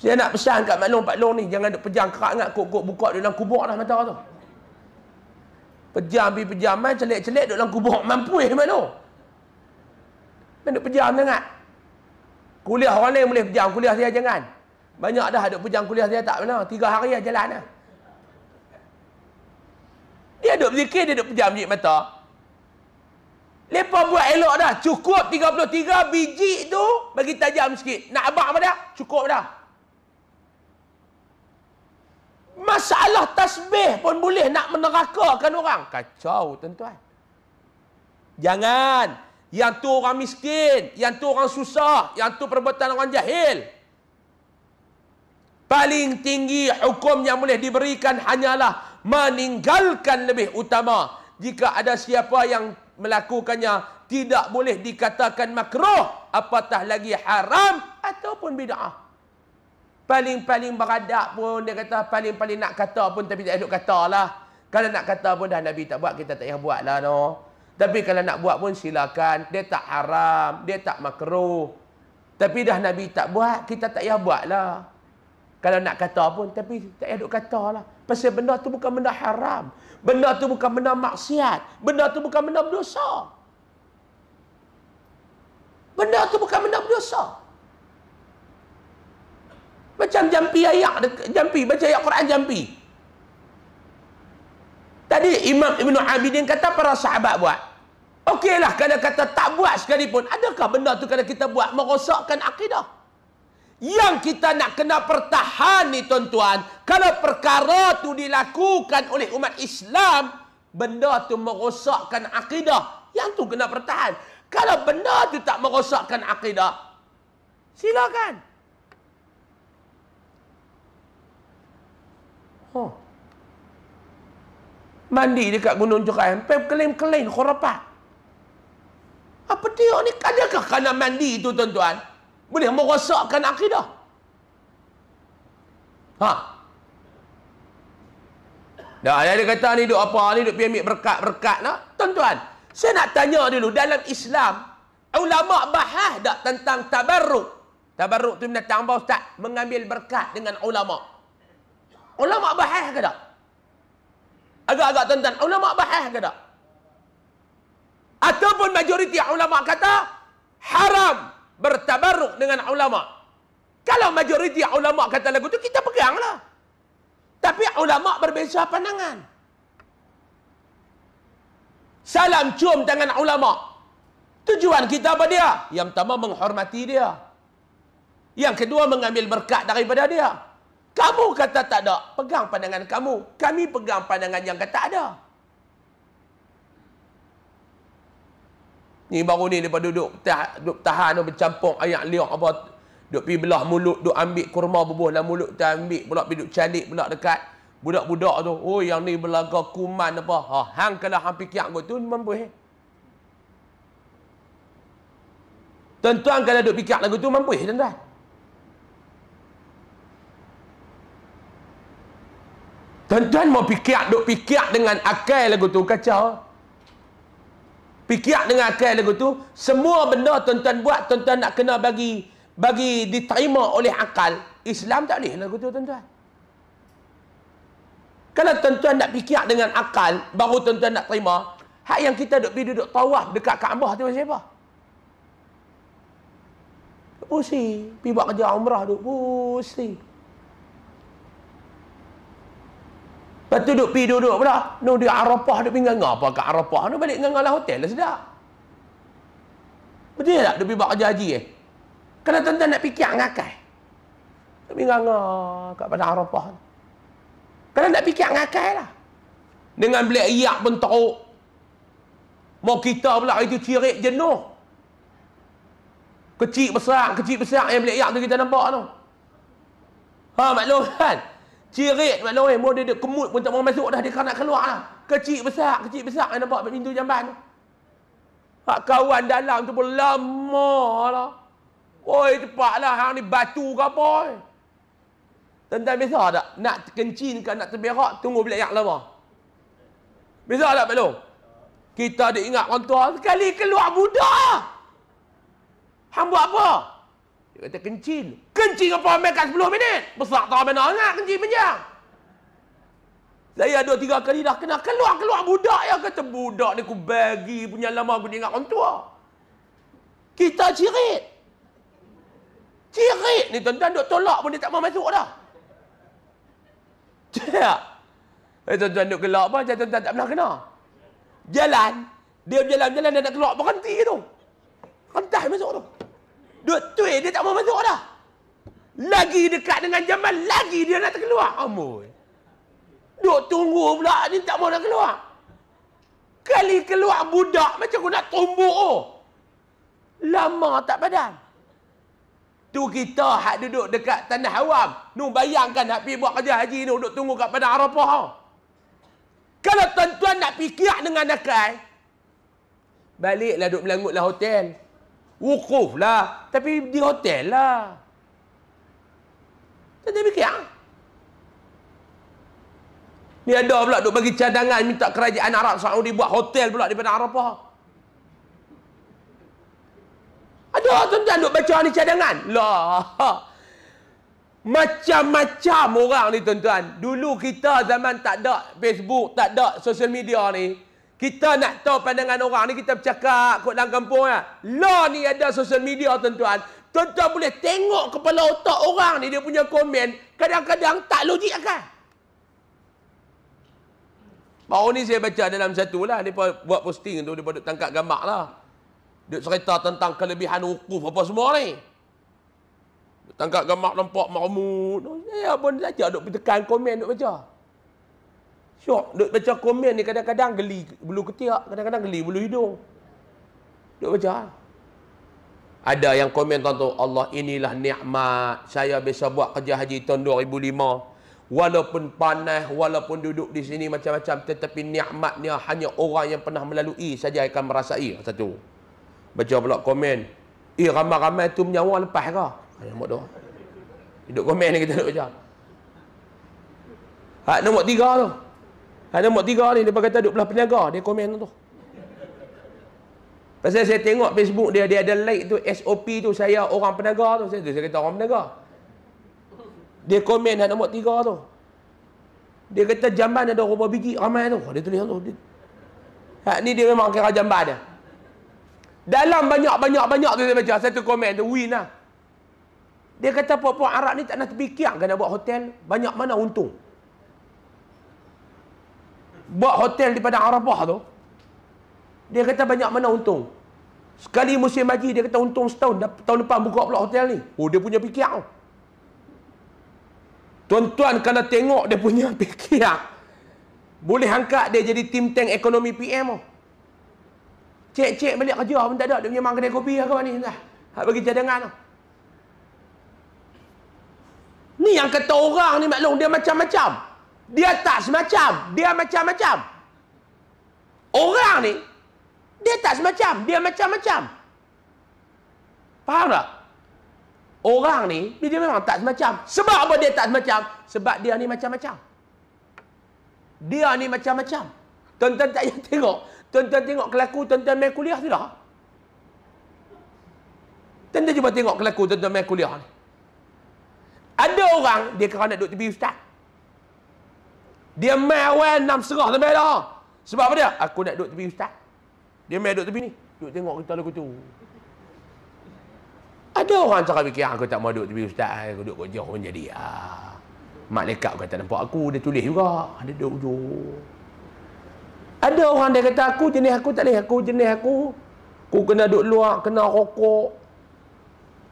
Saya nak pesan kat maklum, Pak Long ni jangan duk pejam kerak ngat kok-kok buka dalam kubur dah mata tu. Pejam bi pejam main celik-celik duk dalam kubur mampu eh mano. Main duk pejam sangat. Kuliah orang lain boleh pejam, kuliah saya jangan. Banyak dah duk pejam kuliah saya tak mana, Tiga hari dah jalan dah. Dia duk berzikir, dia duk pejam jik mata. Lepa buat elok dah, cukup 33 biji tu bagi tajam sikit. Nak abang apa dah? Cukup dah. masalah tasbih pun boleh nak menerakakan orang. Kacau tuan-tuan. Jangan. Yang tu orang miskin. Yang tu orang susah. Yang tu perbuatan orang jahil. Paling tinggi hukum yang boleh diberikan hanyalah meninggalkan lebih utama. Jika ada siapa yang melakukannya tidak boleh dikatakan makruh. Apatah lagi haram ataupun bid'ah. Ah. Paling-paling beradab pun dia kata paling-paling nak kata pun tapi tak elok katalah. Kalau nak kata pun dah Nabi tak buat kita tak payah buatlah no. Tapi kalau nak buat pun silakan. Dia tak haram, dia tak makruh. Tapi dah Nabi tak buat, kita tak payah lah. Kalau nak kata pun tapi tak elok katalah. Pasal benda tu bukan benda haram. Benda tu bukan benda maksiat. Benda tu bukan benda berdosa. Benda tu bukan benda berdosa. Macam jampi ayat dekat, jampi, baca ayat Quran jampi. Tadi Imam Ibn Abidin kata para sahabat buat. Okey lah, kalau kata tak buat sekalipun. Adakah benda tu kalau kita buat merosakkan akidah? Yang kita nak kena pertahan ni tuan-tuan. Kalau perkara tu dilakukan oleh umat Islam. Benda tu merosakkan akidah. Yang tu kena pertahan. Kalau benda tu tak merosakkan akidah. Silakan. Oh. Mandi dekat Gunung Jerai, sampai kelim-kelim khurafat. Apa dia ni? Adakah kerana mandi itu tuan-tuan? Boleh merosakkan akidah? Ha? Dah ada dia kata ni duk apa ni duk piamik berkat-berkat nak? Tuan-tuan, saya nak tanya dulu dalam Islam ulama bahas tak tentang tabarruk? Tabarruk tu menatang apa ustaz? Mengambil berkat dengan ulama. Ulama bahas ke tak? Agak-agak tuan-tuan, ulama bahas ke tak? Ataupun majoriti ulama kata haram bertabaruk dengan ulama. Kalau majoriti ulama kata lagu tu kita peganglah. Tapi ulama berbeza pandangan. Salam cium dengan ulama. Tujuan kita apa dia? Yang pertama menghormati dia. Yang kedua mengambil berkat daripada dia. Kamu kata tak ada, pegang pandangan kamu. Kami pegang pandangan yang kata ada. Ni baru ni lepas duduk, duduk tahan tu bercampur ayak liuk apa. Duduk pergi belah mulut, duduk ambil kurma bubuh dalam mulut duduk ambil pula pergi duduk calik pula dekat budak-budak tu. Oh yang ni belaga kuman apa. Ha, hang kalau hang fikir aku tu mampu eh. Tentuan kalau duduk pikir lagu tu mampu eh tuan Tuan-tuan mau pikir, duk pikir dengan akal lagu tu, kacau. Pikir dengan akal lagu tu, semua benda tuan-tuan buat, tuan-tuan nak kena bagi, bagi diterima oleh akal, Islam tak boleh lagu tu, tuan-tuan. Kalau tuan-tuan nak pikir dengan akal, baru tuan-tuan nak terima, hak yang kita duk pergi duduk tawaf dekat Kaabah tu macam apa? Pusing. Pergi buat kerja umrah duk pusing. Lepas tu duduk pergi duduk pula. No, dia Arafah duduk pergi ngangah. Apa kat Arafah? No, balik ngangah lah hotel lah sedap. Betul tak duduk pergi buat kerja haji eh? Kena tuan-tuan nak fikir ngakai. Duduk pergi ngangah kat pada Arafah. Kena nak fikir ngakai lah. Dengan beli iak pun teruk. Mau kita pula itu cirit jenuh. Kecil besar, kecil besar yang beli iak tu kita nampak tu. Ha, maklum kan? Cirit mak lorong mau dia, dia kemut pun tak mau masuk dah dia nak keluar lah. Kecil besar, kecil besar yang nampak pintu jamban tu. Hak kawan dalam tu pun lama lah. Oi cepatlah hang ni batu ke apa? Tentang biasa tak? Nak kencing, ke nak terberak tunggu bila yang lama. Biasa tak Pak Kita ada ingat orang sekali keluar budak. Hang buat apa? Dia kata kencin. Kencing apa ambil kat 10 minit? Besar tak mana sangat kencing panjang. Saya dua tiga kali dah kena keluar-keluar budak yang kata budak ni ku bagi punya lama aku dengar orang tua. Kita cirit. Cirit ni tuan-tuan duk tolak pun dia tak mau masuk dah. Cek. Eh tuan-tuan duk gelak pun macam tuan-tuan tak pernah kena. Jalan. Dia berjalan-jalan dia nak keluar berhenti tu. Rentas masuk tu. Duk tuik dia tak mau masuk dah. Lagi dekat dengan jamban, lagi dia nak terkeluar. Amboi. Duk tunggu pula ni tak mau nak keluar. Kali keluar budak macam aku nak tumbuk. Oh. Lama tak padam. Tu kita hak duduk dekat tanah awam. Nu bayangkan nak pergi buat kerja haji ni duduk tunggu kat padang Arafah. Ha? Kalau tuan-tuan nak fikir dengan nakal, baliklah duduk melangutlah hotel wukuf lah tapi di hotel lah tak ada fikir ah? ni ada pula duk bagi cadangan minta kerajaan Arab Saudi buat hotel pula daripada Arafah ada tuan-tuan duk baca ni cadangan lah macam-macam orang ni tuan-tuan dulu kita zaman tak ada Facebook tak ada social media ni kita nak tahu pandangan orang ni kita bercakap kat dalam kampung ya. Law ni ada social media tuan-tuan. Tuan-tuan boleh tengok kepala otak orang ni dia punya komen kadang-kadang tak logik akan. Baru ni saya baca dalam satu lah. Dia buat posting tu. Dia tangkap gambar lah. Dia cerita tentang kelebihan hukuf apa semua ni. Tangkap gambar nampak makmur. Ya, ya pun saja duk tekan komen duk baca. Syok, duk baca komen ni kadang-kadang geli bulu ketiak, kadang-kadang geli bulu hidung. Duk baca. Ah. Ada yang komen tuan-tuan, Allah inilah nikmat saya bisa buat kerja haji tahun 2005. Walaupun panas, walaupun duduk di sini macam-macam, tetapi nikmatnya hanya orang yang pernah melalui saja akan merasai. Satu. Baca pula komen. Eh, ramai-ramai tu menyawa lepas ke? Ayah, mak doa. Duduk komen ni kita duduk baca. Hak ah, nombor tiga tu. Ada nombor tiga ni Dia kata duduk belah peniaga Dia komen tu Pasal saya tengok Facebook dia Dia ada like tu SOP tu Saya orang peniaga tu Saya, tu, saya kata orang peniaga Dia komen ada nombor tiga tu Dia kata jamban ada rupa biji Ramai tu Dia tulis tu dia... Ha, ni dia memang kira jamban dia Dalam banyak-banyak-banyak tu saya baca Satu komen tu win lah dia kata puan-puan Arab ni tak nak terfikir kena buat hotel. Banyak mana untung buat hotel di padang Arafah tu dia kata banyak mana untung sekali musim haji dia kata untung setahun tahun depan buka pula hotel ni oh dia punya fikir tuan-tuan kena tengok dia punya fikir boleh angkat dia jadi tim tank ekonomi PM oh. cek-cek balik kerja pun tak ada dia punya mangkai kopi lah, ke mana ni lah. hak bagi cadangan oh. ni yang kata orang ni maklum dia macam-macam dia tak semacam. Dia macam-macam. Orang ni, dia tak semacam. Dia macam-macam. Faham tak? Orang ni, dia memang tak semacam. Sebab apa dia tak semacam? Sebab dia ni macam-macam. Dia ni macam-macam. Tuan-tuan tak payah tengok. Tuan-tuan tengok kelaku tuan-tuan main kuliah tu dah. Tuan-tuan cuba tengok kelaku tuan-tuan main kuliah ni. Ada orang, dia kerana duduk tepi ustaz. Dia main awal enam serah tu main dah. Sebab apa dia? Aku nak duduk tepi ustaz. Dia main duduk tepi ni. Duduk tengok kita lagu tu. Ada orang cakap fikir, ah, aku tak mau duduk tepi ustaz. Eh. Aku duduk kot jauh pun jadi. Ah. Mak lekat kata nampak aku. Dia tulis juga. Dia duduk ujung. Ada orang dia kata, aku jenis aku tak boleh. Aku jenis aku. Aku kena duduk luar, kena rokok.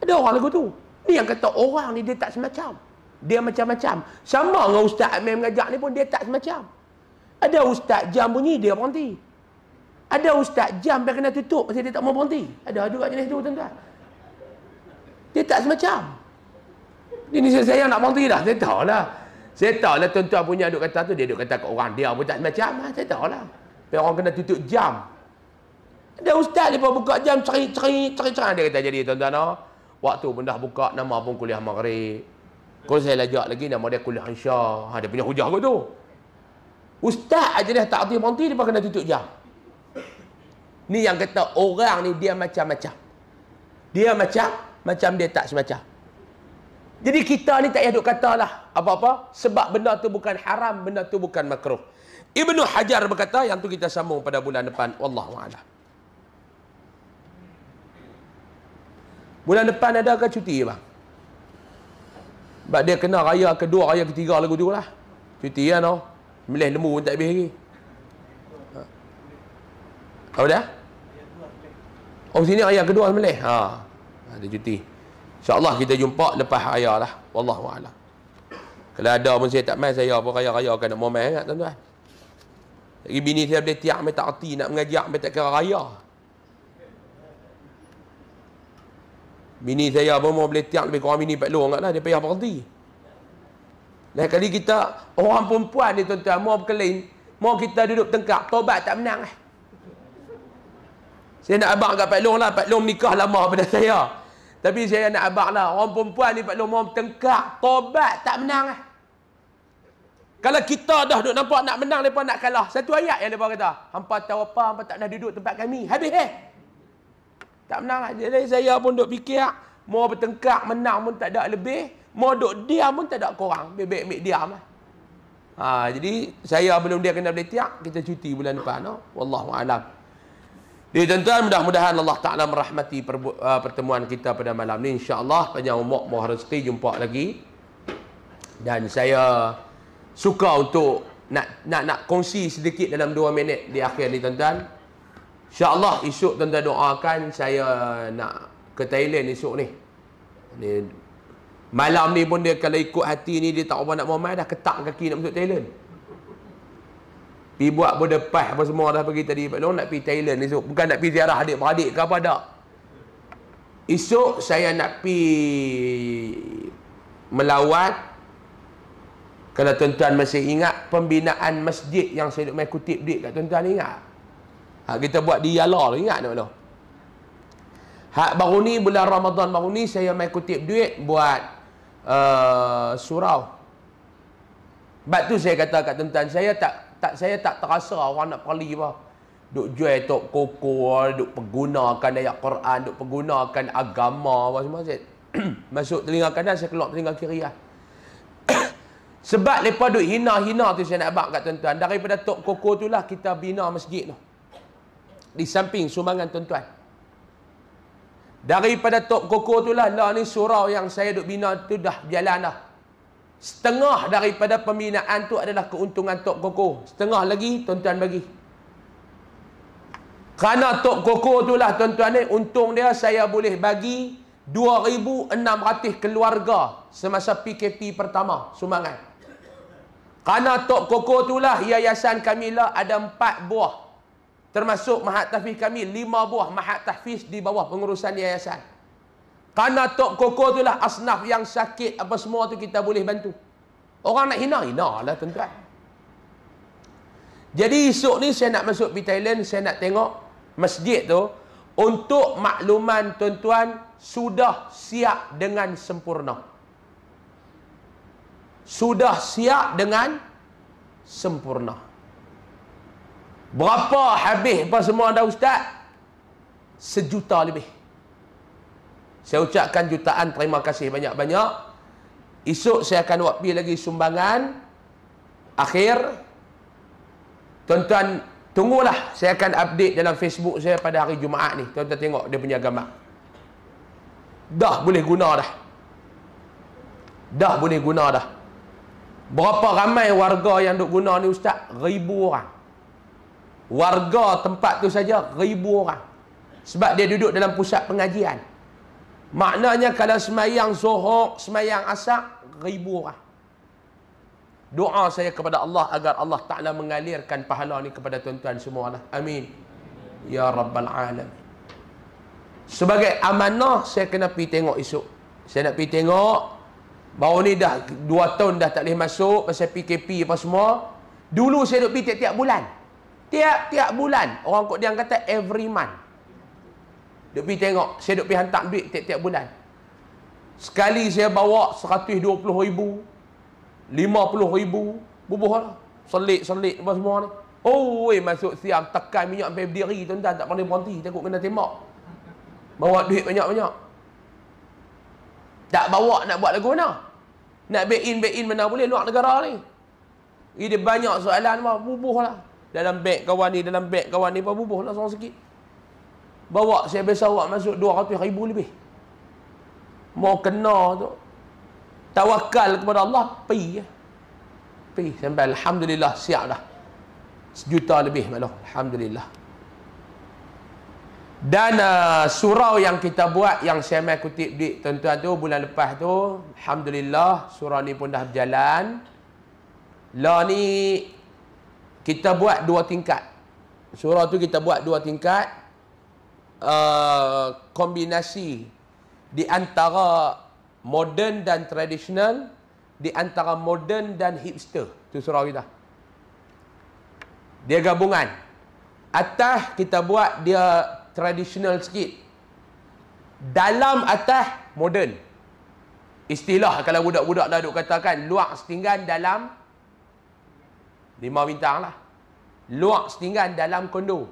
Ada orang lagu tu. Ni yang kata orang ni dia tak semacam. Dia macam-macam. Sama dengan ustaz Amir mengajak ni pun dia tak semacam. Ada ustaz jam bunyi dia berhenti. Ada ustaz jam dia kena tutup pasal dia tak mau berhenti. Ada juga jenis tu tuan-tuan. Dia tak semacam. Ini saya sayang nak berhenti dah. Saya tahu lah. Saya tahu lah tuan-tuan punya duk kata tu. Dia duk kata ke orang dia pun tak semacam lah. Saya tahu lah. Biar orang kena tutup jam. Ada ustaz dia pun buka jam cerit-cerit. Dia kata jadi tuan-tuan. Oh. Waktu pun dah buka nama pun kuliah maghrib. Kalau saya lajak lagi nama dia kuliah hansya. Ha, dia punya hujah kot tu. Ustaz aja dia tak henti-henti dia kena tutup jam. Ni yang kata orang ni dia macam-macam. Dia macam, macam dia tak semacam. Jadi kita ni tak payah duk lah apa-apa. Sebab benda tu bukan haram, benda tu bukan makruh. Ibnu Hajar berkata, yang tu kita sambung pada bulan depan. Allah Wallahualam. Bulan depan ada ke cuti bang? Sebab dia kena raya kedua, raya ketiga lagu tu lah. Cuti kan tau. Oh. Melih lembu pun tak habis lagi. Ha. Apa dia? Oh sini raya kedua lah Melih. Ha. Ada ha, cuti. InsyaAllah kita jumpa lepas raya lah. Wallahualam. Kalau ada pun saya tak main saya apa raya-raya kan nak mau main ingat tuan-tuan. Lagi bini saya boleh tiap main tak hati nak mengajak main tak kira raya. Bini saya pun mau beli tiang lebih kurang bini 40 orang lah. Dia payah berhenti. Lain kali kita, orang perempuan ni tuan-tuan, mau berkelin, mau kita duduk tengkap, tobat tak menang eh. Saya nak abang kat Pak Long lah, Pak Long nikah lama pada saya. Tapi saya nak abang lah, orang perempuan ni Pak Long mau tengkap, tobat tak menang eh. Kalau kita dah duduk nampak nak menang, mereka nak kalah. Satu ayat yang mereka kata, hampa tahu apa, hampa tak nak duduk tempat kami. Habis eh. Tak menang lah. Jadi saya pun duk fikir, ah, mau bertengkak, menang pun tak ada lebih. Mau duk diam pun tak ada korang. Bebek ambil diam lah. Ha, jadi saya belum dia kena beli tiap, kita cuti bulan depan. No? Wallahualam. Jadi tuan-tuan mudah-mudahan Allah Ta'ala merahmati per, uh, pertemuan kita pada malam ni. InsyaAllah panjang umur mohon rezeki jumpa lagi. Dan saya suka untuk nak nak nak kongsi sedikit dalam dua minit di akhir ni tuan-tuan. InsyaAllah esok tuan-tuan doakan saya nak ke Thailand esok ni. ni. Malam ni pun dia kalau ikut hati ni dia tak apa nak mamai dah ketak kaki nak masuk Thailand. Pergi buat berdepah apa semua dah pergi tadi. Mereka nak pergi Thailand esok. Bukan nak pergi ziarah adik adik ke apa tak. Esok saya nak pergi melawat. Kalau tuan-tuan masih ingat pembinaan masjid yang saya duk main kutip duit kat tuan-tuan ingat. Ha, kita buat di Yala ingat tak tu? Ha, baru ni, bulan Ramadan baru ni, saya main kutip duit buat uh, surau. Sebab tu saya kata kat tuan-tuan, saya tak, tak, saya tak terasa orang nak perli bah. Duk jual tok koko, duk pergunakan ayat Quran, duk pergunakan agama, apa semua saya. Masuk telinga kanan, saya keluar telinga kiri lah. Sebab lepas duk hina-hina tu saya nak abang kat tuan-tuan. Daripada tok koko tu lah, kita bina masjid Lah di samping sumbangan tuan-tuan. Daripada Tok Koko tu lah, lah ni surau yang saya duk bina tu dah berjalan dah. Setengah daripada pembinaan tu adalah keuntungan Tok Koko. Setengah lagi tuan-tuan bagi. Kerana Tok Koko tu lah tuan-tuan ni, untung dia saya boleh bagi 2,600 keluarga semasa PKP pertama sumbangan. Kerana Tok Koko tu lah, yayasan kami lah ada 4 buah Termasuk mahat tahfiz kami Lima buah mahat tahfiz di bawah pengurusan yayasan Karena Tok Koko tu lah Asnaf yang sakit apa semua tu kita boleh bantu Orang nak hina, hina lah tuan Jadi esok ni saya nak masuk di Thailand Saya nak tengok masjid tu Untuk makluman tuan-tuan Sudah siap dengan sempurna Sudah siap dengan sempurna Berapa habis apa semua anda ustaz? Sejuta lebih. Saya ucapkan jutaan terima kasih banyak-banyak. Esok saya akan buat pergi lagi sumbangan. Akhir. Tuan-tuan, tunggulah. Saya akan update dalam Facebook saya pada hari Jumaat ni. Tuan-tuan tengok dia punya gambar. Dah boleh guna dah. Dah boleh guna dah. Berapa ramai warga yang duk guna ni ustaz? Ribu orang warga tempat tu saja ribu orang sebab dia duduk dalam pusat pengajian maknanya kalau semayang zuhur semayang asak ribu orang doa saya kepada Allah agar Allah Ta'ala mengalirkan pahala ni kepada tuan-tuan semua lah amin ya Rabbal Alam sebagai amanah saya kena pi tengok esok saya nak pi tengok baru ni dah dua tahun dah tak boleh masuk pasal PKP apa semua dulu saya duduk pi tiap-tiap bulan Tiap-tiap bulan Orang kot dia kata every month Duk pergi tengok Saya duk pergi hantar duit tiap-tiap bulan Sekali saya bawa 120 ribu 50 ribu Bubuh lah Selit-selit apa semua ni Oh eh masuk siang Tekan minyak sampai berdiri Tuan-tuan tak boleh berhenti Takut kena tembak Bawa duit banyak-banyak Tak bawa nak buat lagu mana Nak back in-back in mana boleh Luar negara ni Ini banyak soalan Bubuh lah dalam beg kawan ni dalam beg kawan ni bubuh lah seorang sikit bawa saya biasa awak masuk 200 ribu lebih mau kena tu tawakal kepada Allah pergi ya. pergi sampai Alhamdulillah siap dah sejuta lebih maluh Alhamdulillah dan uh, surau yang kita buat yang saya main kutip duit tuan-tuan tu bulan lepas tu Alhamdulillah surau ni pun dah berjalan lah ni kita buat dua tingkat surau tu kita buat dua tingkat uh, kombinasi di antara modern dan tradisional di antara modern dan hipster tu surau kita dia gabungan atas kita buat dia tradisional sikit dalam atas modern istilah kalau budak-budak dah duk katakan luar setinggan dalam Lima bintang lah. Luak setinggan dalam kondo.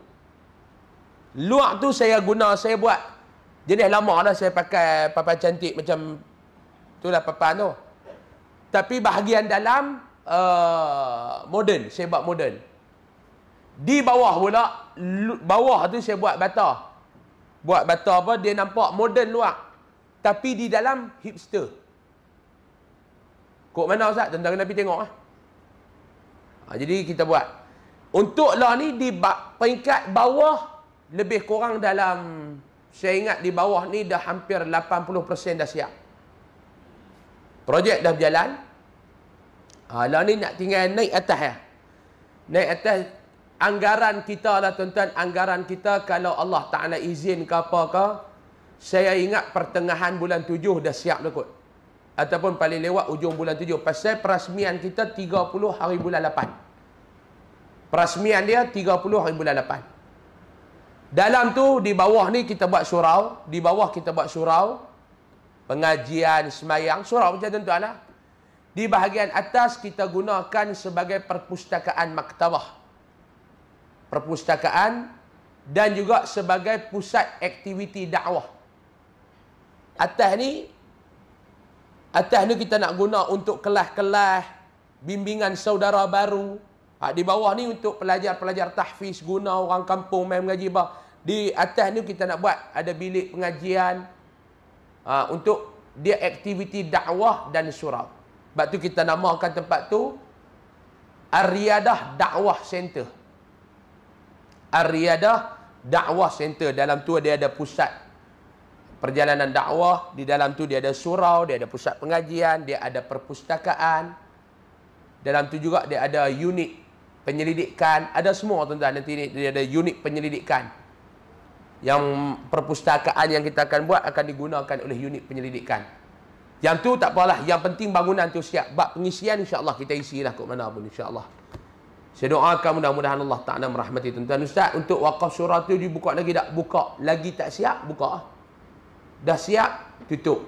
Luak tu saya guna, saya buat. Jadi lama lah saya pakai papan cantik macam tu lah papan tu. Tapi bahagian dalam uh, moden, saya buat moden. Di bawah pula, bawah tu saya buat bata. Buat bata apa, dia nampak moden luak. Tapi di dalam hipster. Kok mana Ustaz? Tentang Nabi tengok lah. Ha, jadi kita buat. Untuk lah ni di peringkat bawah lebih kurang dalam saya ingat di bawah ni dah hampir 80% dah siap. Projek dah berjalan. Ha, lah ni nak tinggal naik atas ya. Naik atas anggaran kita lah tuan-tuan. Anggaran kita kalau Allah tak nak izin ke apa ke. Saya ingat pertengahan bulan tujuh dah siap lah kot ataupun paling lewat ujung bulan 7 pasal perasmian kita 30 hari bulan 8 perasmian dia 30 hari bulan 8 dalam tu di bawah ni kita buat surau di bawah kita buat surau pengajian semayang surau macam tu anak. di bahagian atas kita gunakan sebagai perpustakaan maktabah perpustakaan dan juga sebagai pusat aktiviti dakwah atas ni Atas ni kita nak guna untuk kelas-kelas bimbingan saudara baru. Ha, di bawah ni untuk pelajar-pelajar tahfiz guna orang kampung main mengaji bah. Di atas ni kita nak buat ada bilik pengajian ha, untuk dia aktiviti dakwah dan surau. Sebab tu kita namakan tempat tu Ariadah Dakwah Center. Ariadah Dakwah Center dalam tu dia ada pusat perjalanan dakwah di dalam tu dia ada surau, dia ada pusat pengajian, dia ada perpustakaan. Dalam tu juga dia ada unit penyelidikan, ada semua tuan-tuan nanti ni dia ada unit penyelidikan. Yang perpustakaan yang kita akan buat akan digunakan oleh unit penyelidikan. Yang tu tak apalah, yang penting bangunan tu siap. Bab pengisian insya-Allah kita isilah kat mana pun insya-Allah. Saya doakan mudah-mudahan Allah Ta'ala merahmati tuan-tuan Ustaz Untuk wakaf surah tu dibuka lagi tak? Buka Lagi tak siap? Buka dah siap tutup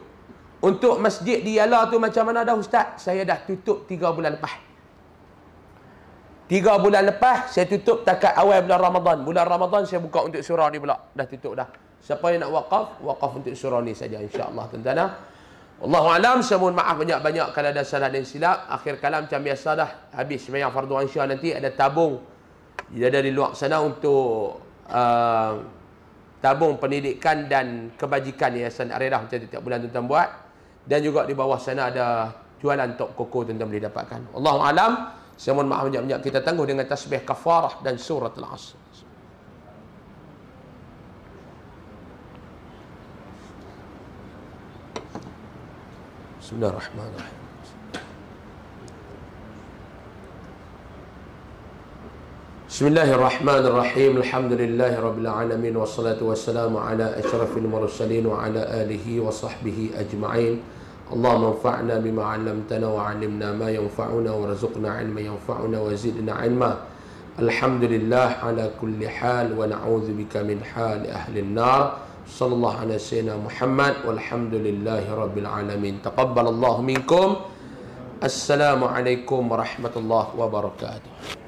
untuk masjid di Yala tu macam mana dah ustaz saya dah tutup tiga bulan lepas tiga bulan lepas saya tutup takat awal bulan Ramadan bulan Ramadan saya buka untuk surah ni pula dah tutup dah siapa yang nak wakaf wakaf untuk surah ni saja insyaallah tuan-tuan Allah alam saya mohon maaf banyak-banyak kalau ada salah dan silap akhir kalam macam biasa dah habis sembahyang fardu insya nanti ada tabung dia dari luar sana untuk uh, tabung pendidikan dan kebajikan Yayasan Aridah macam tiap bulan tuan-tuan buat dan juga di bawah sana ada jualan top koko tuan-tuan boleh dapatkan Allahu alam saya mohon maaf banyak-banyak kita tangguh dengan tasbih kafarah dan surah al-asr Bismillahirrahmanirrahim بسم الله الرحمن الرحيم الحمد لله رب العالمين والصلاة والسلام على أشرف المرسلين وعلى آله وصحبه أجمعين اللهم انفعنا بما علمتنا وعلمنا ما ينفعنا ورزقنا علما ينفعنا وزدنا علما الحمد لله على كل حال ونعوذ بك من حال أهل النار صلى الله على سيدنا محمد والحمد لله رب العالمين تقبل الله منكم السلام عليكم ورحمة الله وبركاته